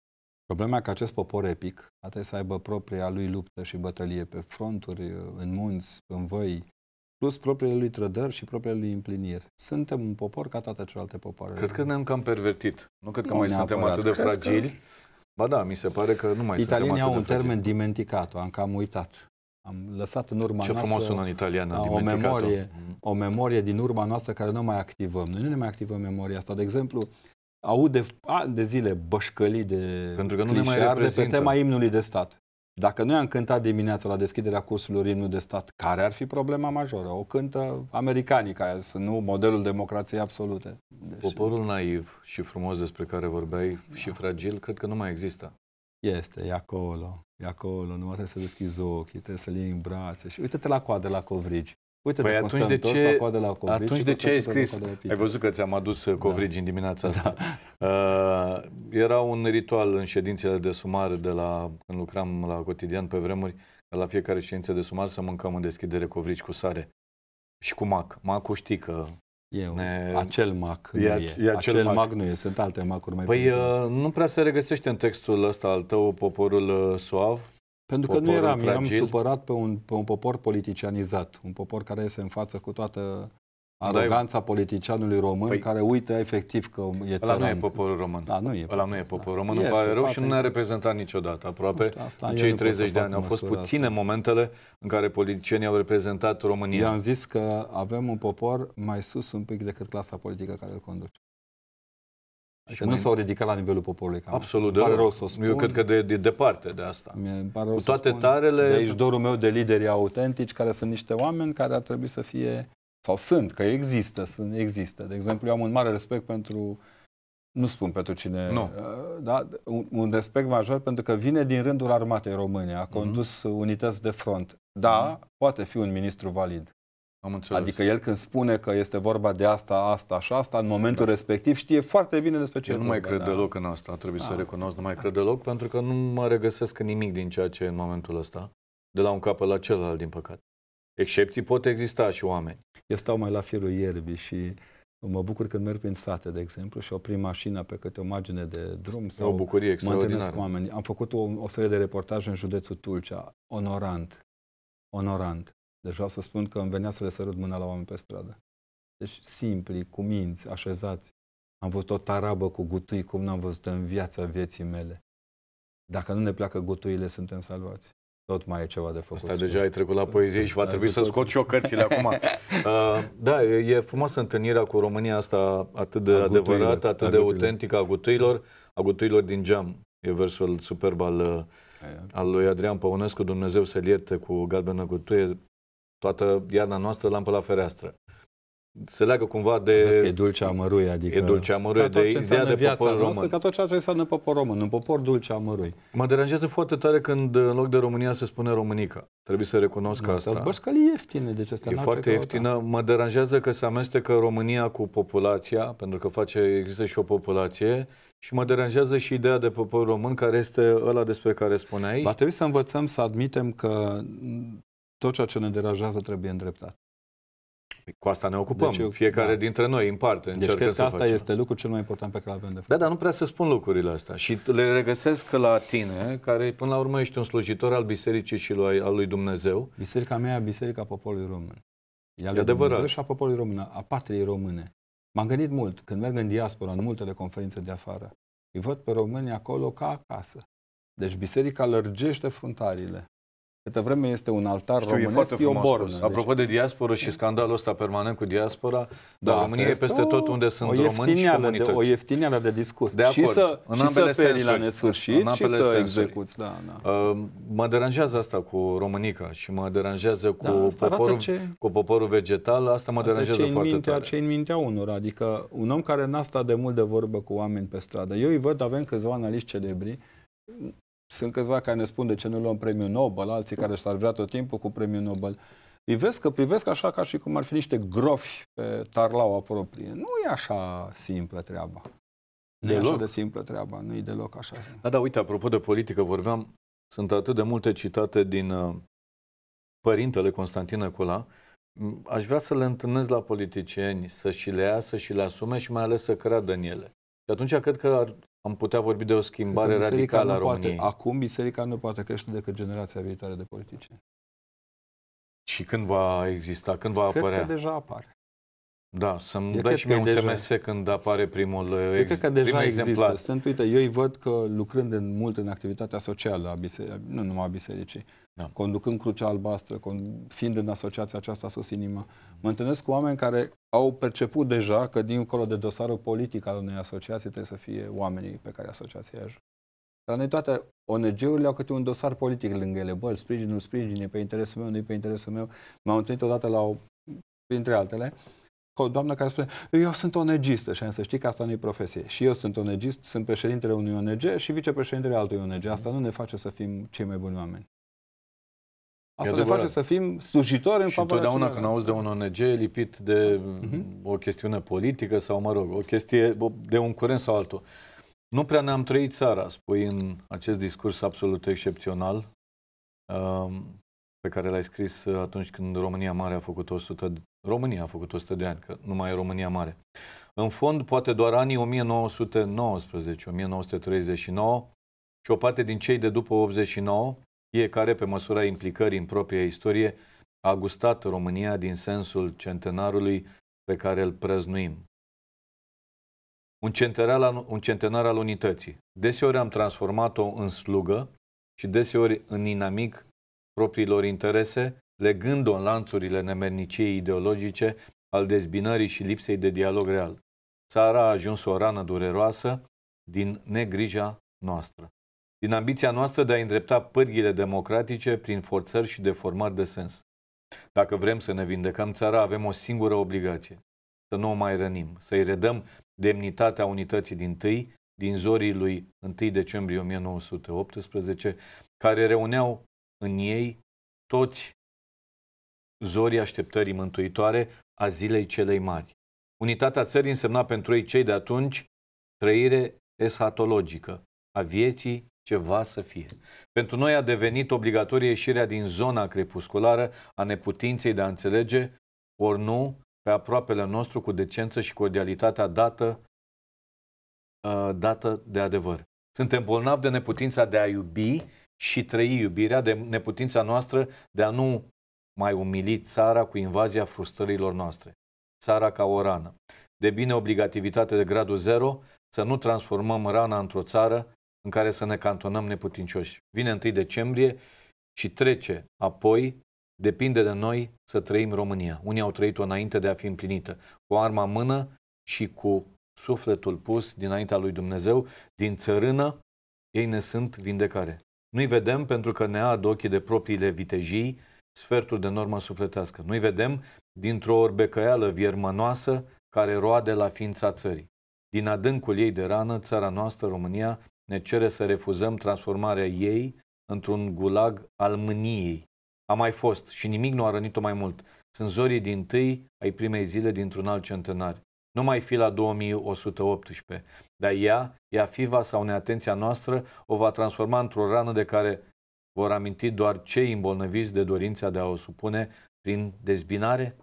Problema e că acest popor epic a să aibă propria lui luptă și bătălie pe fronturi, în munți, în văi, plus propriile lui trădări și propriile lui împliniri. Suntem un popor ca toate celelalte popoare. Cred că ne-am cam pervertit. Nu cred că nu mai neapărat. suntem atât de cred fragili. Că... Ba da, mi se pare că nu mai Italienii suntem atât au un termen dimenticat, am cam uitat. Am lăsat în urma Ce noastră frumos sună în italiană, o memorie, mm. o memorie din urma noastră care nu mai activăm. Noi nu ne mai activăm memoria asta. De exemplu, aud de, de zile bășcălii de Pentru că nu clișear, ne mai de pe tema imnului de stat. Dacă noi am cântat dimineața la deschiderea cursurilor imnul de stat, care ar fi problema majoră? O cântă americanii, care sunt nu modelul democrației absolute. Deși... Poporul naiv și frumos despre care vorbeai da. și fragil, cred că nu mai există. Este, e acolo, e acolo, nu trebuie să deschizi ochii, trebuie să-l iei în brațe și uite-te la coadă la covrigi. Uite păi atunci de ce, de la covrigi, atunci de ce ai scris? Ai văzut că ți-am adus covrigi uh, da. în dimineața asta. Da. Uh, era un ritual în ședințele de sumar de la când lucram la cotidian pe vremuri, la fiecare ședință de sumar să mâncăm în deschidere covrigi cu sare și cu mac. Macul știi că E, ne... acel mac e, nu e. e acel, acel mac. mac nu e, sunt alte macuri mai Păi uh, nu prea se regăsește în textul ăsta al tău, poporul uh, suav, pentru că nu eram, fragil. eram supărat pe un, pe un popor politicianizat, un popor care iese în față cu toată aroganța da, politicianului român păi, care uită efectiv că e țăran. nu e poporul român. Da, nu e. Ăla nu e poporul român, este, da, îmi pare rău și nu ne-a reprezentat niciodată. Aproape știu, asta în cei 30 de ani au fost puține asta. momentele în care politicienii au reprezentat România. i am zis că avem un popor mai sus un pic decât clasa politică care îl conduce. Și nu s-au ridicat la nivelul poporului. Cam. Absolut, pare da. rău să spun. Eu cred că de, de departe de asta. mi pare rău Cu toate spun. tarele... De aici dorul meu de lideri autentici, care sunt niște oameni care ar trebui să fie, sau sunt, că există, sunt, există. De exemplu, eu am un mare respect pentru, nu spun pentru cine, Nu. Uh, da? un, un respect major pentru că vine din rândul armatei române, a mhm. condus mm-hmm. unități de front. Da, mm-hmm. poate fi un ministru valid. Am înțeles. Adică el când spune că este vorba de asta, asta și asta, în momentul da. respectiv știe foarte bine despre ce Eu nu mai cred da. deloc în asta, trebuie da. să ah. recunosc, nu mai cred deloc, pentru că nu mă regăsesc în nimic din ceea ce în momentul ăsta, de la un capăt la celălalt, din păcate. Excepții pot exista și oameni. Eu stau mai la firul ierbii și mă bucur când merg prin sate, de exemplu, și oprim mașina pe câte o margine de drum. Sau o bucurie Mă întâlnesc cu oameni. Am făcut o, o serie de reportaje în județul Tulcea, onorant. Onorant deci vreau să spun că îmi venea să le sărut mâna la oameni pe stradă. Deci simpli, cu minți, așezați. Am văzut o tarabă cu gutui cum n-am văzut în viața vieții mele. Dacă nu ne pleacă gutuile, suntem salvați. Tot mai e ceva de făcut. Asta deja ai trecut la poezie și va trebui să scot și eu cărțile acum. Uh, da, e frumoasă întâlnirea cu România asta atât de adevărată, atât de autentică a gutuilor, a gutuilor din geam. E versul superb al, al lui Adrian Păunescu, Dumnezeu să ierte cu galbenă gutuie, Toată iarna noastră lampă la fereastră. Se leagă cumva de... că e dulce amărui, adică... E dulce amărui, de ideea de viața popor român. Ca tot ceea ce înseamnă popor român, un popor dulce amărui. Mă deranjează foarte tare când în loc de România se spune Românica. Trebuie să recunosc nu, asta. e ieftine, deci asta E foarte ieftină. Mă deranjează că se amestecă România cu populația, pentru că face, există și o populație, și mă deranjează și ideea de popor român, care este ăla despre care spuneai. Va trebui să învățăm să admitem că tot ceea ce ne deranjează trebuie îndreptat. Păi cu asta ne ocupăm, deci eu, fiecare da. dintre noi în parte Deci cred că asta facem. este lucrul cel mai important pe care l avem de făcut. Da, dar nu prea să spun lucrurile astea și le regăsesc la tine, care până la urmă ești un slujitor al bisericii și lui, al lui Dumnezeu. Biserica mea e biserica poporului român. E, al e adevărat. Dumnezeu și a poporului român, a patriei române. M-am gândit mult, când merg în diaspora, în multele conferințe de afară, îi văd pe români acolo ca acasă. Deci biserica lărgește fruntarile. Câte vreme este un altar Știu, românesc, e, e o bornă. Deci... Apropo de diaspora și da. scandalul ăsta permanent cu diaspora, da, da România e peste o, tot unde sunt o români și De, o ieftinială de discurs. De acord. Și să, în și să sensuri, la nesfârșit și să sensuri. execuți. Da, da. Uh, mă deranjează asta cu românica și mă deranjează da, cu, da, poporul, ce... cu poporul vegetal. Asta mă asta deranjează ce foarte mintea, tare. Ce în mintea unor? Adică un om care n-a stat de mult de vorbă cu oameni pe stradă. Eu îi văd, avem câțiva analiști celebri sunt câțiva care ne spun de ce nu luăm premiul Nobel, alții care s-ar vrea tot timpul cu premiul Nobel. Îi vezi că privesc așa ca și cum ar fi niște grofi pe tarlaua proprie. Nu e așa simplă treaba. Nu e așa de simplă treaba, nu e deloc așa. Da, da, uite, apropo de politică, vorbeam, sunt atât de multe citate din uh, părintele Constantin Cula, aș vrea să le întâlnesc la politicieni, să și le ia, să și le asume și mai ales să creadă în ele. Și atunci cred că ar am putea vorbi de o schimbare radicală a României. Poate, acum biserica nu poate crește decât generația viitoare de politicieni. Și când va exista? Când va cred apărea? Cred că deja apare. Da, să-mi eu dai și mie un deja... SMS când apare primul ex... cred că deja primul există. Sunt, uite, eu îi văd că lucrând în, mult în activitatea socială a bisericii, nu numai a bisericii, da. conducând Crucea Albastră, fiind în asociația aceasta sus inimă. mă întâlnesc cu oameni care au perceput deja că dincolo de dosarul politic al unei asociații trebuie să fie oamenii pe care asociația îi ajută. La noi toate ONG-urile au câte un dosar politic lângă ele. Bă, sprijinul, sprijine, pe interesul meu, nu pe interesul meu. M-am întâlnit odată la o, printre altele, cu o doamnă care spune, eu sunt onegistă și am să știi că asta nu e profesie. Și eu sunt onegist, sunt președintele unui ONG și vicepreședintele altui ONG. Asta nu ne face să fim cei mai buni oameni. Asta ne face să fim slujitori în și celorlalți. totdeauna când auzi de un ONG lipit de uh-huh. o chestiune politică sau, mă rog, o chestie de un curent sau altul. Nu prea ne-am trăit țara, spui în acest discurs absolut excepțional um, pe care l-ai scris atunci când România Mare a făcut 100 de, România a făcut 100 de ani, că nu mai e România Mare. În fond, poate doar anii 1919-1939 și o parte din cei de după 89 fiecare, pe măsura implicării în propria istorie, a gustat România din sensul centenarului pe care îl prăznuim. Un centenar, al, un centenar al unității. Deseori am transformat-o în slugă și deseori în inamic propriilor interese, legând-o în lanțurile nemerniciei ideologice al dezbinării și lipsei de dialog real. Țara a ajuns o rană dureroasă din negrija noastră din ambiția noastră de a îndrepta pârghile democratice prin forțări și deformări de sens. Dacă vrem să ne vindecăm țara, avem o singură obligație, să nu o mai rănim, să-i redăm demnitatea unității din tâi, din zorii lui 1 decembrie 1918, care reuneau în ei toți zorii așteptării mântuitoare a zilei celei mari. Unitatea țării însemna pentru ei cei de atunci trăire eshatologică a vieții ceva să fie. Pentru noi a devenit obligatorie ieșirea din zona crepusculară a neputinței de a înțelege, ori nu, pe aproapele nostru cu decență și cordialitatea dată, uh, dată de adevăr. Suntem bolnavi de neputința de a iubi și trăi iubirea, de neputința noastră de a nu mai umili țara cu invazia frustrărilor noastre. Țara ca o rană. De bine obligativitate de gradul zero să nu transformăm rana într-o țară în care să ne cantonăm neputincioși. Vine 1 decembrie și trece apoi, depinde de noi să trăim România. Unii au trăit-o înainte de a fi împlinită, cu arma în mână și cu sufletul pus dinaintea lui Dumnezeu, din țărână, ei ne sunt vindecare. Nu-i vedem pentru că ne ad ochii de propriile vitejii, sfertul de normă sufletească. Nu-i vedem dintr-o orbecăială viermănoasă care roade la ființa țării. Din adâncul ei de rană, țara noastră, România, ne cere să refuzăm transformarea ei într-un gulag al mâniei. A mai fost și nimic nu a rănit-o mai mult. Sunt zorii din tâi ai primei zile dintr-un alt centenar. Nu mai fi la 2118, dar ea, ea fiva sau neatenția noastră o va transforma într-o rană de care vor aminti doar cei îmbolnăviți de dorința de a o supune prin dezbinare?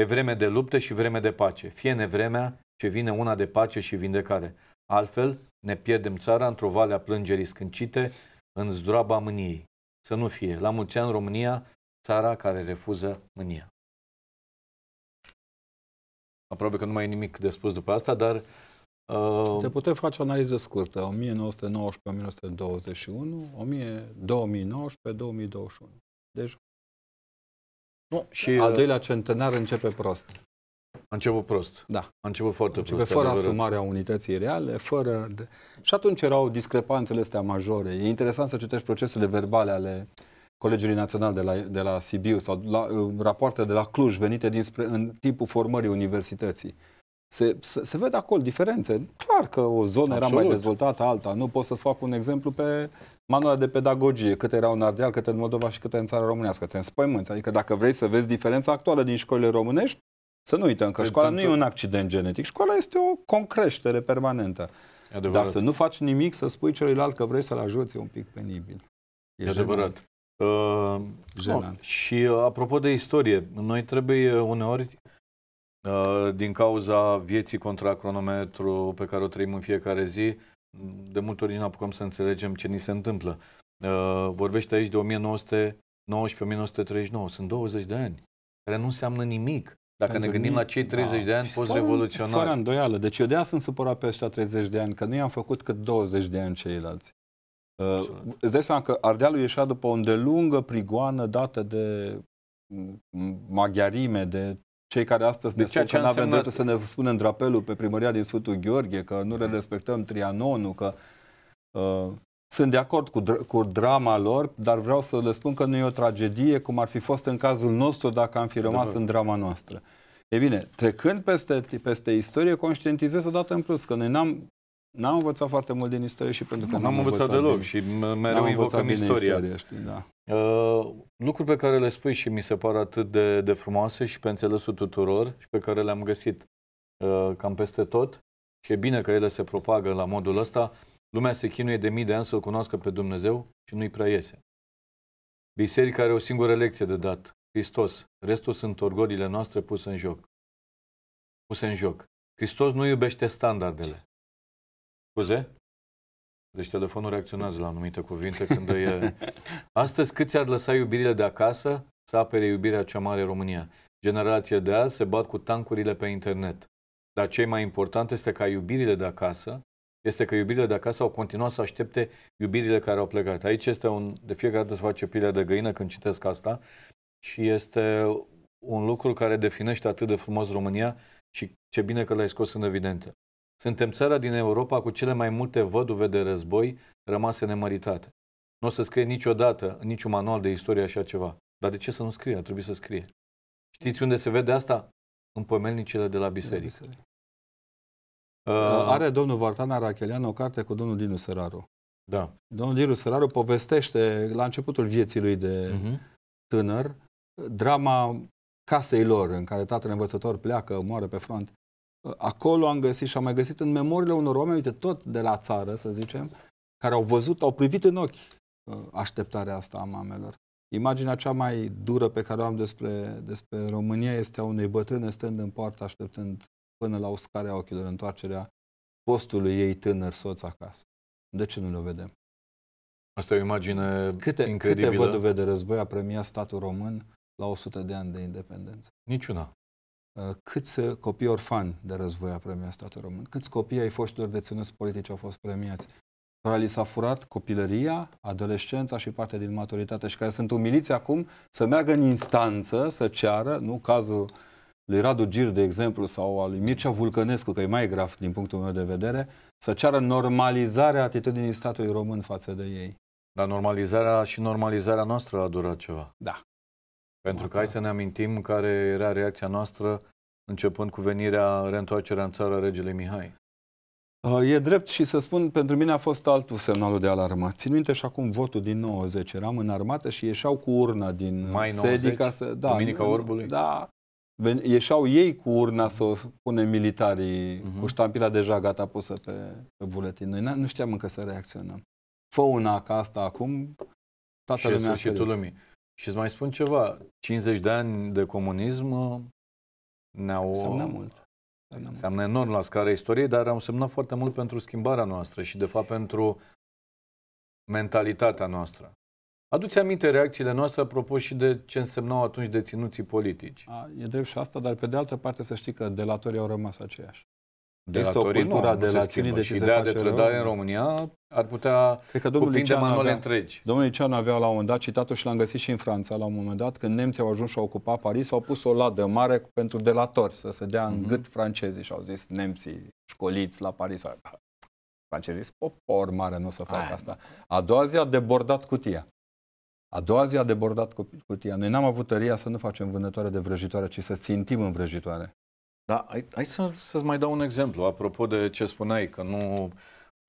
E vreme de luptă și vreme de pace. Fie nevremea ce vine una de pace și vindecare. Altfel, ne pierdem țara într-o vale a plângerii scâncite, în zdroaba mâniei. Să nu fie. La mulți ani România, țara care refuză mânia. Aproape că nu mai e nimic de spus după asta, dar... Uh... Te putem face o analiză scurtă. 1919-1921, 2019-2021. Deci, nu, și, al uh, doilea centenar începe prost. A început prost. Da. A început foarte a început prost. Fără adevărat. asumarea unității reale, fără... De... Și atunci erau discrepanțele astea majore. E interesant să citești procesele verbale ale Colegiului Național de la, de la Sibiu sau la, uh, rapoarte de la Cluj venite dinspre, în timpul formării universității. Se, se, se vede acolo diferențe. Clar că o zonă Absolut. era mai dezvoltată, alta. Nu pot să-ți fac un exemplu pe manuala de pedagogie, câte era în Ardeal, câte în Moldova și câte în țara românească. Te înspăimânți. Adică dacă vrei să vezi diferența actuală din școlile românești, să nu uităm că păi școala nu e un accident genetic, școala este o concreștere permanentă. Dar să nu faci nimic, să spui celuilalt că vrei să-l ajuți, e un pic penibil. E, e adevărat. Uh, no, și uh, apropo de istorie, noi trebuie uh, uneori, uh, din cauza vieții contra cronometru pe care o trăim în fiecare zi, de multe ori nu apucăm să înțelegem ce ni se întâmplă. Uh, vorbește aici de 1919-1939, sunt 20 de ani, care nu înseamnă nimic. Dacă Pentru ne gândim la cei 30 da. de ani post-revoluționari. Fără îndoială. Deci eu de aia sunt supărat pe ăștia 30 de ani, că nu i-am făcut cât 20 de ani ceilalți. Uh, îți dai seama că Ardealul ieșea după o îndelungă prigoană dată de maghiarime, de cei care astăzi de ne spun că nu avem dreptul să ne spunem drapelul pe primăria din Sfântul Gheorghe, că nu le mm. respectăm Trianonul, că... Uh, sunt de acord cu, dr- cu drama lor, dar vreau să le spun că nu e o tragedie cum ar fi fost în cazul nostru dacă am fi rămas în drama noastră. E bine, trecând peste, peste istorie, conștientizez odată în plus că noi n-am, n-am învățat foarte mult din istorie și pentru că nu am învățat, învățat deloc din, și mereu invocăm istoria. istoria știi, da. uh, lucruri pe care le spui și mi se par atât de, de frumoase și pe înțelesul tuturor și pe care le-am găsit uh, cam peste tot și e bine că ele se propagă la modul ăsta. Lumea se chinuie de mii de ani să-L cunoască pe Dumnezeu și nu-i prea iese. Biserica are o singură lecție de dat, Hristos. Restul sunt orgolile noastre puse în joc. Puse în joc. Hristos nu iubește standardele. Scuze? Deci telefonul reacționează la anumite cuvinte când e... Astăzi câți ar lăsa iubirile de acasă să apere iubirea cea mare România? Generația de azi se bat cu tancurile pe internet. Dar cei mai important este ca iubirile de acasă este că iubirile de acasă au continuat să aștepte iubirile care au plecat. Aici este un, de fiecare dată se face pilea de găină când citesc asta și este un lucru care definește atât de frumos România și ce bine că l-ai scos în evidență. Suntem țara din Europa cu cele mai multe văduve de război rămase nemăritate. Nu o să scrie niciodată, niciun manual de istorie așa ceva. Dar de ce să nu scrie? Ar trebui să scrie. Știți unde se vede asta? În pomelnicile de la biserică. De la biserică. Uh, uh, uh, are domnul Vartana Rachelian o carte cu domnul Dinu Săraru. Da. Domnul Dinu Săraru povestește la începutul vieții lui de uh-huh. tânăr drama casei lor în care tatăl învățător pleacă, moare pe front. Uh, acolo am găsit și am mai găsit în memoriile unor oameni, uite, tot de la țară, să zicem, care au văzut, au privit în ochi așteptarea asta a mamelor. Imaginea cea mai dură pe care o am despre, despre România este a unei bătrâne stând în poartă așteptând până la uscarea ochilor, întoarcerea postului ei tânăr soț acasă. De ce nu le vedem? Asta e o imagine câte, incredibilă. Câte văduve de război a premiat statul român la 100 de ani de independență? Niciuna. Uh, câți uh, copii orfani de război a premiat statul român? Câți copii ai foștilor deținuți politici au fost premiați? Care li s-a furat copilăria, adolescența și parte din maturitate și care sunt umiliți acum să meargă în instanță, să ceară, nu cazul lui Radu Gir, de exemplu, sau al lui Mircea Vulcănescu, că e mai grav din punctul meu de vedere, să ceară normalizarea atitudinii statului român față de ei. Dar normalizarea și normalizarea noastră a durat ceva. Da. Pentru că hai să ne amintim care era reacția noastră începând cu venirea, reîntoarcerea în țară regele Mihai. Uh, e drept și să spun, pentru mine a fost altul semnalul de alarmă. Țin minte și acum votul din 90. Eram în armată și ieșeau cu urna din Mai 90, să... Da, Duminica Orbului? Da, ieșau ei cu urna să o pune militarii uh-huh. cu ștampila deja gata pusă pe, pe buletin. Noi nu știam încă să reacționăm. Fă una ca asta acum, toată și lumea și lumii. Și îți mai spun ceva, 50 de ani de comunism uh, ne-au... Înseamnă mult. Înseamnă enorm la scara istoriei, dar au semnat foarte mult pentru schimbarea noastră și, de fapt, pentru mentalitatea noastră. Aduți aminte reacțiile noastre apropo și de ce însemnau atunci deținuții politici. A, e drept și asta, dar pe de altă parte să știi că delatorii au rămas aceiași. Este o cultură de la ține de ce se face de rău. în România ar putea Cred că domnul Liceanu avea, întregi. Domnul Liceanu avea la un moment dat citatul și l-am găsit și în Franța la un moment dat, când nemții au ajuns și au ocupat Paris, au pus o ladă mare pentru delatori, să se dea în mm-hmm. gât francezii și au zis nemții școliți la Paris. Francezii popor mare, nu o să facă asta. A doua zi a debordat cutia. A doua zi a debordat cutia. Noi n-am avut tăria să nu facem vânătoare de vrăjitoare, ci să țintim în vrăjitoare. Da, hai, hai să, să-ți mai dau un exemplu. Apropo de ce spuneai, că nu,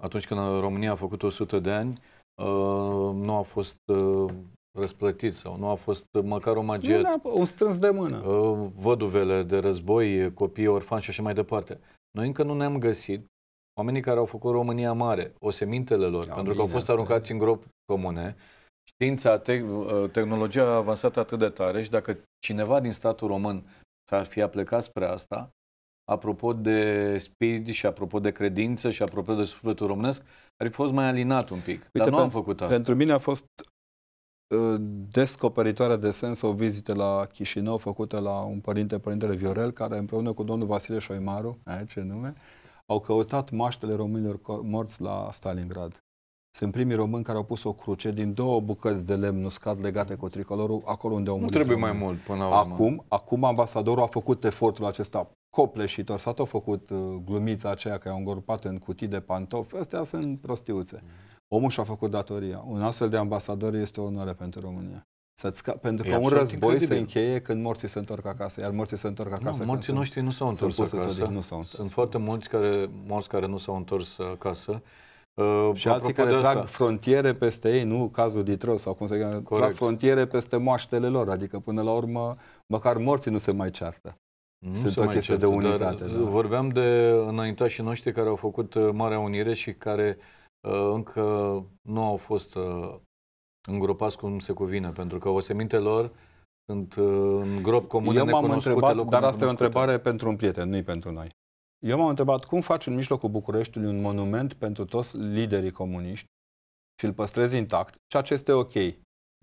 atunci când România a făcut 100 de ani, uh, nu a fost uh, răsplătit sau nu a fost uh, măcar o magie. Nu, da, un strâns de mână. Uh, văduvele de război, copii orfani și așa mai departe. Noi încă nu ne-am găsit oamenii care au făcut România mare, osemintele lor, da, pentru că au fost aruncați în gropi comune, Știința, te- uh, tehnologia a avansat atât de tare și dacă cineva din statul român s-ar fi aplecat spre asta, apropo de spirit și apropo de credință și apropo de sufletul românesc, ar fi fost mai alinat un pic. Uite, Dar nu am făcut asta. Pentru mine a fost uh, descoperitoare de sens o vizită la Chișinău făcută la un părinte, părintele Viorel, care împreună cu domnul Vasile Șoimaru, aici ce nume, au căutat maștele românilor morți la Stalingrad. Sunt primii români care au pus o cruce din două bucăți de lemn uscat legate cu tricolorul, acolo unde au murit. Nu trebuie mai mult până la urmă. Acum, acum ambasadorul a făcut efortul acesta copleșitor, s-a tot făcut uh, glumița aceea că i-au îngorpat în cutii de pantofi. Astea sunt prostiuțe. Mm. Omul și-a făcut datoria. Un astfel de ambasador este o onoare pentru România. să ca... Pentru că e un război incredibil. se încheie când morții se întorc acasă, iar morții se întorc acasă. Nu, morții noștri nu s-au întors acasă. Să nu Sunt foarte mulți care, morți care nu s-au întors acasă. Uh, și alții care trag asta. frontiere peste ei, nu cazul Ditro sau cum se cheamă, trag frontiere peste moaștele lor, adică până la urmă măcar morții nu se mai ceartă. Nu Sunt o chestie de unitate. Da. Vorbeam de înaintașii noștri care au făcut uh, Marea Unire și care uh, încă nu au fost uh, îngropați cum se cuvine, pentru că seminte lor sunt uh, în grob comun Eu m-am întrebat, dar asta e o întrebare pentru un prieten, nu pentru noi. Eu m-am întrebat cum faci în mijlocul Bucureștiului un monument pentru toți liderii comuniști și îl păstrezi intact, ceea ce este ok.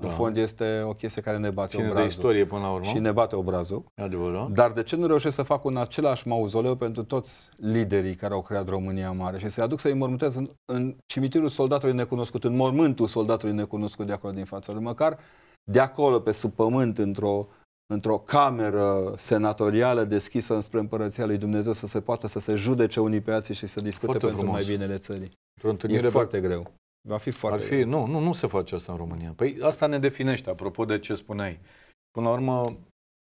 În da. fond este o chestie care ne bate Cine obrazul. de istorie până la urmă. Și ne bate obrazul. Adevărat. Dar de ce nu reușesc să fac un același mauzoleu pentru toți liderii care au creat România Mare și să-i aduc să-i mormântez în, în cimitirul soldatului necunoscut, în mormântul soldatului necunoscut de acolo din fața lui, măcar de acolo, pe sub pământ, într-o într-o cameră senatorială deschisă înspre împărăția lui Dumnezeu să se poată să se judece unii pe alții și să discute foarte pentru frumos. mai binele țării. E pe... foarte greu. Va fi foarte Ar fi, greu. Nu, nu, nu se face asta în România. Păi asta ne definește, apropo de ce spuneai. Până la urmă,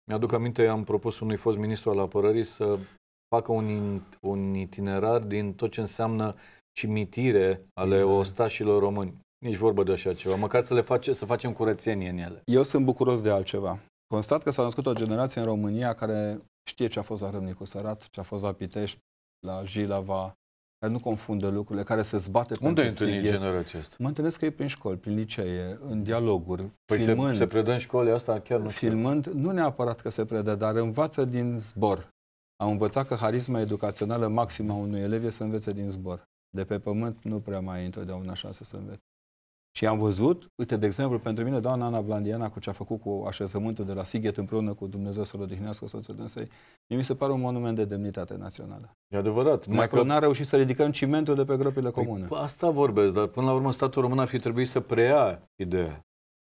mi-aduc aminte, am propus unui fost ministru al apărării să facă un, un itinerar din tot ce înseamnă cimitire ale Bine. ostașilor români. Nici vorbă de așa ceva, măcar să le face, să facem curățenie în ele. Eu sunt bucuros de altceva. Constat că s-a născut o generație în România care știe ce a fost la Râmnicu Sărat, ce a fost la Pitești, la Jilava, care nu confunde lucrurile, care se zbate Unde pentru Unde întâlni generația asta? Mă întâlnesc că e prin școli, prin licee, în dialoguri, păi filmând. Se, se predă în școli asta chiar nu Filmând, știu. nu neapărat că se predă, dar învață din zbor. Am învățat că harisma educațională maximă a unui elev e să învețe din zbor. De pe pământ nu prea mai e întotdeauna șansă să înveți. Și am văzut, uite, de exemplu, pentru mine, doamna Ana Blandiana, cu ce a făcut cu așezământul de la Sighet împreună cu Dumnezeu să-l odihnească soțul dânsei, mi se pare un monument de demnitate națională. E adevărat. Mai că n-a reușit să ridicăm cimentul de pe gropile păi comune. Păi, asta vorbesc, dar până la urmă statul român ar fi trebuit să preia ideea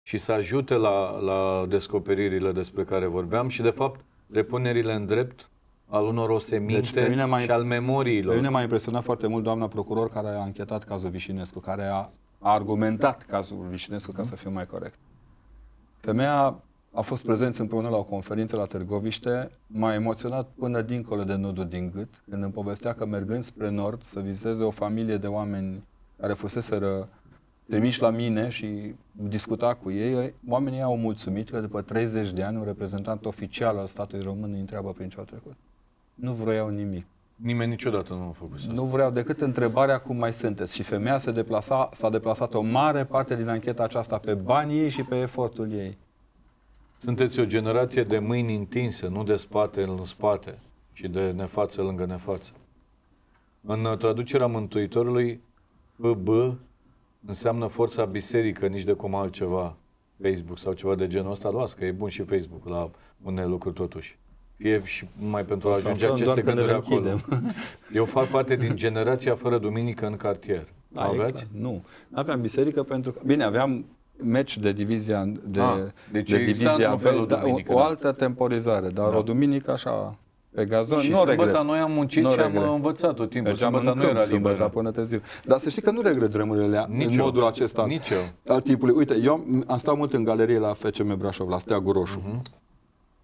și să ajute la, la descoperirile despre care vorbeam și, de fapt, repunerile în drept al unor oseminte deci, mine și al memoriilor. Pe mine m-a impresionat foarte mult doamna procuror care a anchetat cazul Vișinescu, care a a argumentat cazul Vișinescu, ca să fiu mai corect. Femeia a fost prezentă împreună la o conferință la Târgoviște, m-a emoționat până dincolo de nodul din gât, când îmi povestea că mergând spre nord să vizeze o familie de oameni care fuseseră trimiși la mine și discuta cu ei, oamenii au mulțumit că după 30 de ani un reprezentant oficial al statului român îi întreabă prin ce au trecut. Nu vroiau nimic. Nimeni niciodată nu a făcut asta. Nu vreau decât întrebarea cum mai sunteți. Și femeia se deplasa, s-a deplasat o mare parte din ancheta aceasta pe banii ei și pe efortul ei. Sunteți o generație de mâini întinse, nu de spate în spate, ci de nefață lângă nefață. În traducerea Mântuitorului, B înseamnă forța biserică, nici de cum altceva. Facebook sau ceva de genul ăsta, luați că e bun și Facebook la unele lucruri totuși. E și mai pentru a ajunge aceste gânduri acolo. Eu fac parte din generația fără duminică în cartier. Da, Aveți? Nu. Nu. Aveam biserică pentru că... Bine, aveam meci de divizia de, ah, deci de divizia felul da, o, o da. altă temporizare, dar da. o duminică așa pe gazon, și nu sâmbăta regret. noi am muncit nu și regret. am învățat tot timpul. Deci sâmbăta nu era sâmbătă liberă. până târziu. Dar să știi că nu regret rămârile în modul acesta Nici eu. al timpului. Uite, eu am stat mult în galerie la FCM Brașov, la Steagul Roșu. Uh-huh.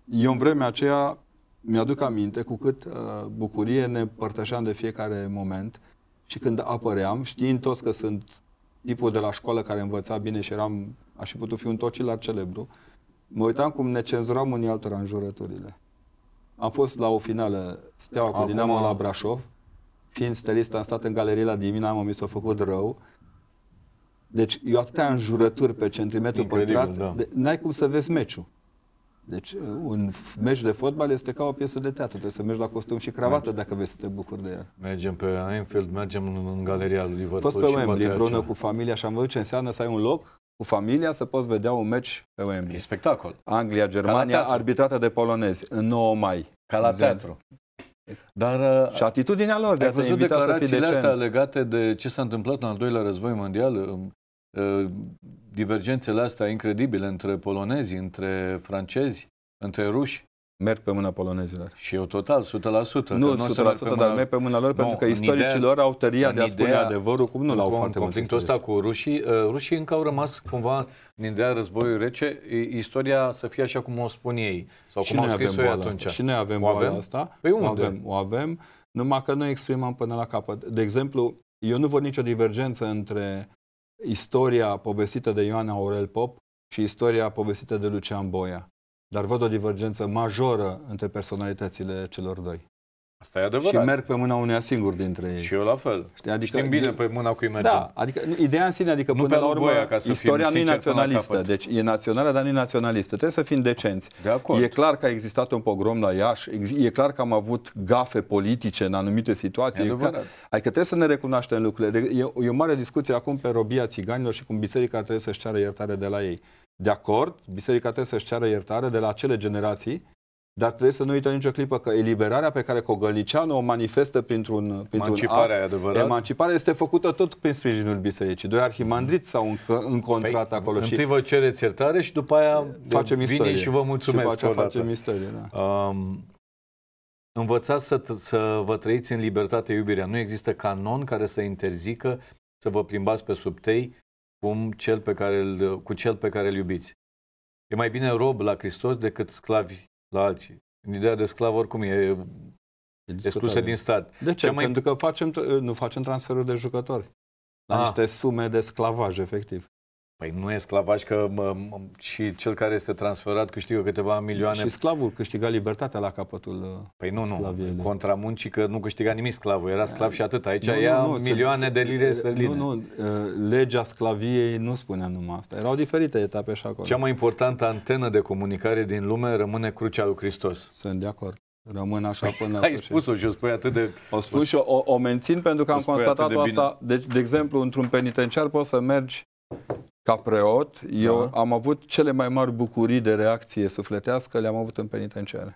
Eu în vremea aceea mi-aduc aminte cu cât uh, bucurie ne părtășeam de fiecare moment și când apăream, știind toți că sunt tipul de la școală care învăța bine și eram, aș fi putut fi un tocilar celebru, mă uitam cum ne cenzuram unii altora în jurăturile. Am fost la o finală Steaua cu Acum... Dinamo la Brașov, fiind stelist, am stat în galerie la Dimina, am mi s-a făcut rău. Deci eu atâtea înjurături pe centimetru Incredibil, pătrat, da. de, n-ai cum să vezi meciul. Deci uh, un meci de fotbal este ca o piesă de teatru. Trebuie să mergi la costum și cravată mergem. dacă vrei să te bucuri de ea. Mergem pe Anfield, mergem în, în galeria lui Liverpool Fost pe Wembley împreună cu familia și am văzut ce înseamnă să ai un loc cu familia să poți vedea un meci pe Wembley. E spectacol. Anglia, Germania, arbitrată de polonezi în 9 mai. Ca la teatru. Exact. Dar, uh, și atitudinea lor de a te invita să fie decent. astea legate de ce s-a întâmplat în al doilea război mondial, Uh, divergențele astea incredibile între polonezi, între francezi, între ruși. Merg pe mâna polonezilor. Și eu total, 100%. Nu, nu 100%, dar mâna... dar merg pe mâna lor, nu, pentru că istoricilor au tăria de a spune ideea, adevărul, cum nu l-au foarte Conflictul ăsta cu rușii, uh, rușii încă au rămas cumva în ideea războiului rece, istoria să fie așa cum o spun ei, sau cum cum au scris avem atunci. Asta. Și noi avem o avem? asta. Păi unde? O avem, o avem, numai că noi exprimăm până la capăt. De exemplu, eu nu văd nicio divergență între istoria povestită de Ioana Aurel Pop și istoria povestită de Lucian Boia. Dar văd o divergență majoră între personalitățile celor doi. Asta e adevărat. Și merg pe mâna unuia singur dintre ei. Și eu la fel. Știi, adică, Știm bine pe mâna cui mergem. Da, adică ideea în sine, adică nu până la urmă, ca să istoria nu e naționalistă. Deci e națională, dar nu e naționalistă. Trebuie să fim decenți. De acord. E clar că a existat un pogrom la Iași, e clar că am avut gafe politice în anumite situații. E e clar, adică trebuie să ne recunoaștem lucrurile. De, e, e o mare discuție acum pe robia țiganilor și cum biserica trebuie să-și ceară iertare de la ei. De acord, biserica trebuie să-și ceară iertare de la acele generații dar trebuie să nu uităm nicio clipă că eliberarea pe care Cogălnicianu o manifestă printr-un, printr-un emancipare, act, emanciparea este făcută tot prin sprijinul bisericii. Doi arhimandriți s-au încontrat păi, acolo. Întâi și vă cereți iertare și după aia facem istorie. și vă mulțumesc și face, facem istorie, da. um, Învățați să, să vă trăiți în libertate iubirea. Nu există canon care să interzică să vă plimbați pe subtei cum cel pe care îl, cu cel pe care îl iubiți. E mai bine rob la Hristos decât sclavi la alții. Ideea de sclav oricum e exclusă din stat. De ce? Cea mai... Pentru că facem, nu facem transferuri de jucători. La A. Ah. niște sume de sclavaj, efectiv. Păi nu e sclavaj că mă, mă, și cel care este transferat câștigă câteva milioane. Și sclavul câștiga libertatea la capătul uh, Păi nu, nu. Contra muncii că nu câștiga nimic sclavul. Era sclav și atât. Aici nu, ia nu, nu, milioane se, de lire sterline. Nu, nu. Uh, legea sclaviei nu spunea numai asta. Erau diferite etape și acolo. Cea mai importantă antenă de comunicare din lume rămâne Crucea lui Hristos. Sunt de acord. Rămân așa păi până la Ai spus-o și o spui atât de... O spus și o, o mențin pentru că am constatat asta. De, deci, de exemplu, într-un penitenciar poți să mergi ca preot, eu da. am avut cele mai mari bucurii de reacție sufletească, le-am avut în penitenciare.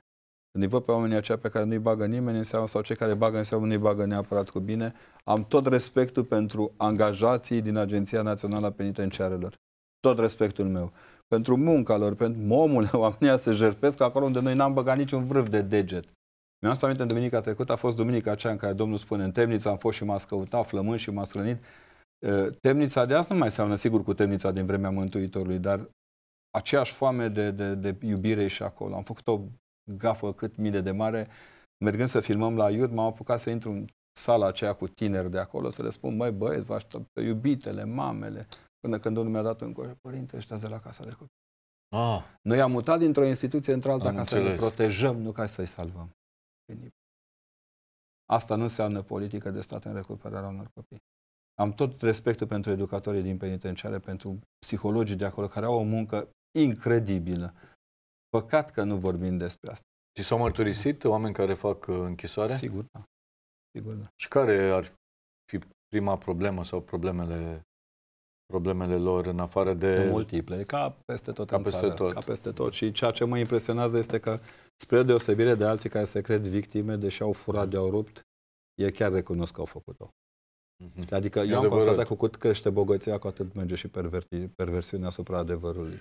Când îi văd pe oamenii aceia pe care nu-i bagă nimeni în seamă sau cei care bagă în seamă nu-i bagă neapărat cu bine, am tot respectul pentru angajații din Agenția Națională a Penitenciarelor. Tot respectul meu. Pentru munca lor, pentru omul, oamenii se jerfesc acolo unde noi n-am băgat niciun vârf de deget. Mi-am să aminte în duminica trecută, a fost duminica aceea în care Domnul spune în temniță, am fost și m-ați căutat, flămând și m-ați rănit. Ă, temnița de azi nu mai seamănă, sigur, cu temnița din vremea Mântuitorului, dar aceeași foame de, de, de iubire și acolo. Am făcut o gafă cât mile de mare. Mergând să filmăm la Iud, m-am apucat să intru în sala aceea cu tineri de acolo, să le spun, măi băieți, vă așteaptă iubitele, mamele, până când unul mi-a dat în coș, părinte, ăștia de la casa de copii. Ah. Noi am mutat dintr-o instituție într-alta ca înțeles. să ne protejăm, nu ca să-i salvăm. Asta nu înseamnă politică de stat în recuperarea unor copii. Am tot respectul pentru educatorii din penitenciare, pentru psihologii de acolo care au o muncă incredibilă. Păcat că nu vorbim despre asta. Și s-au mărturisit oameni care fac uh, închisoare? Sigur, da. Sigur, da. Și care ar fi prima problemă sau problemele problemele lor în afară de... Sunt multiple, ca peste tot ca în peste țară, tot. ca peste tot. Și ceea ce mă impresionează este că, spre deosebire de alții care se cred victime, deși au furat de-au rupt, e chiar recunosc că au făcut-o. Mm-hmm. Adică e eu am adevărat. constatat că cu cât crește bogăția, cu atât merge și perverti, perversiunea asupra adevărului.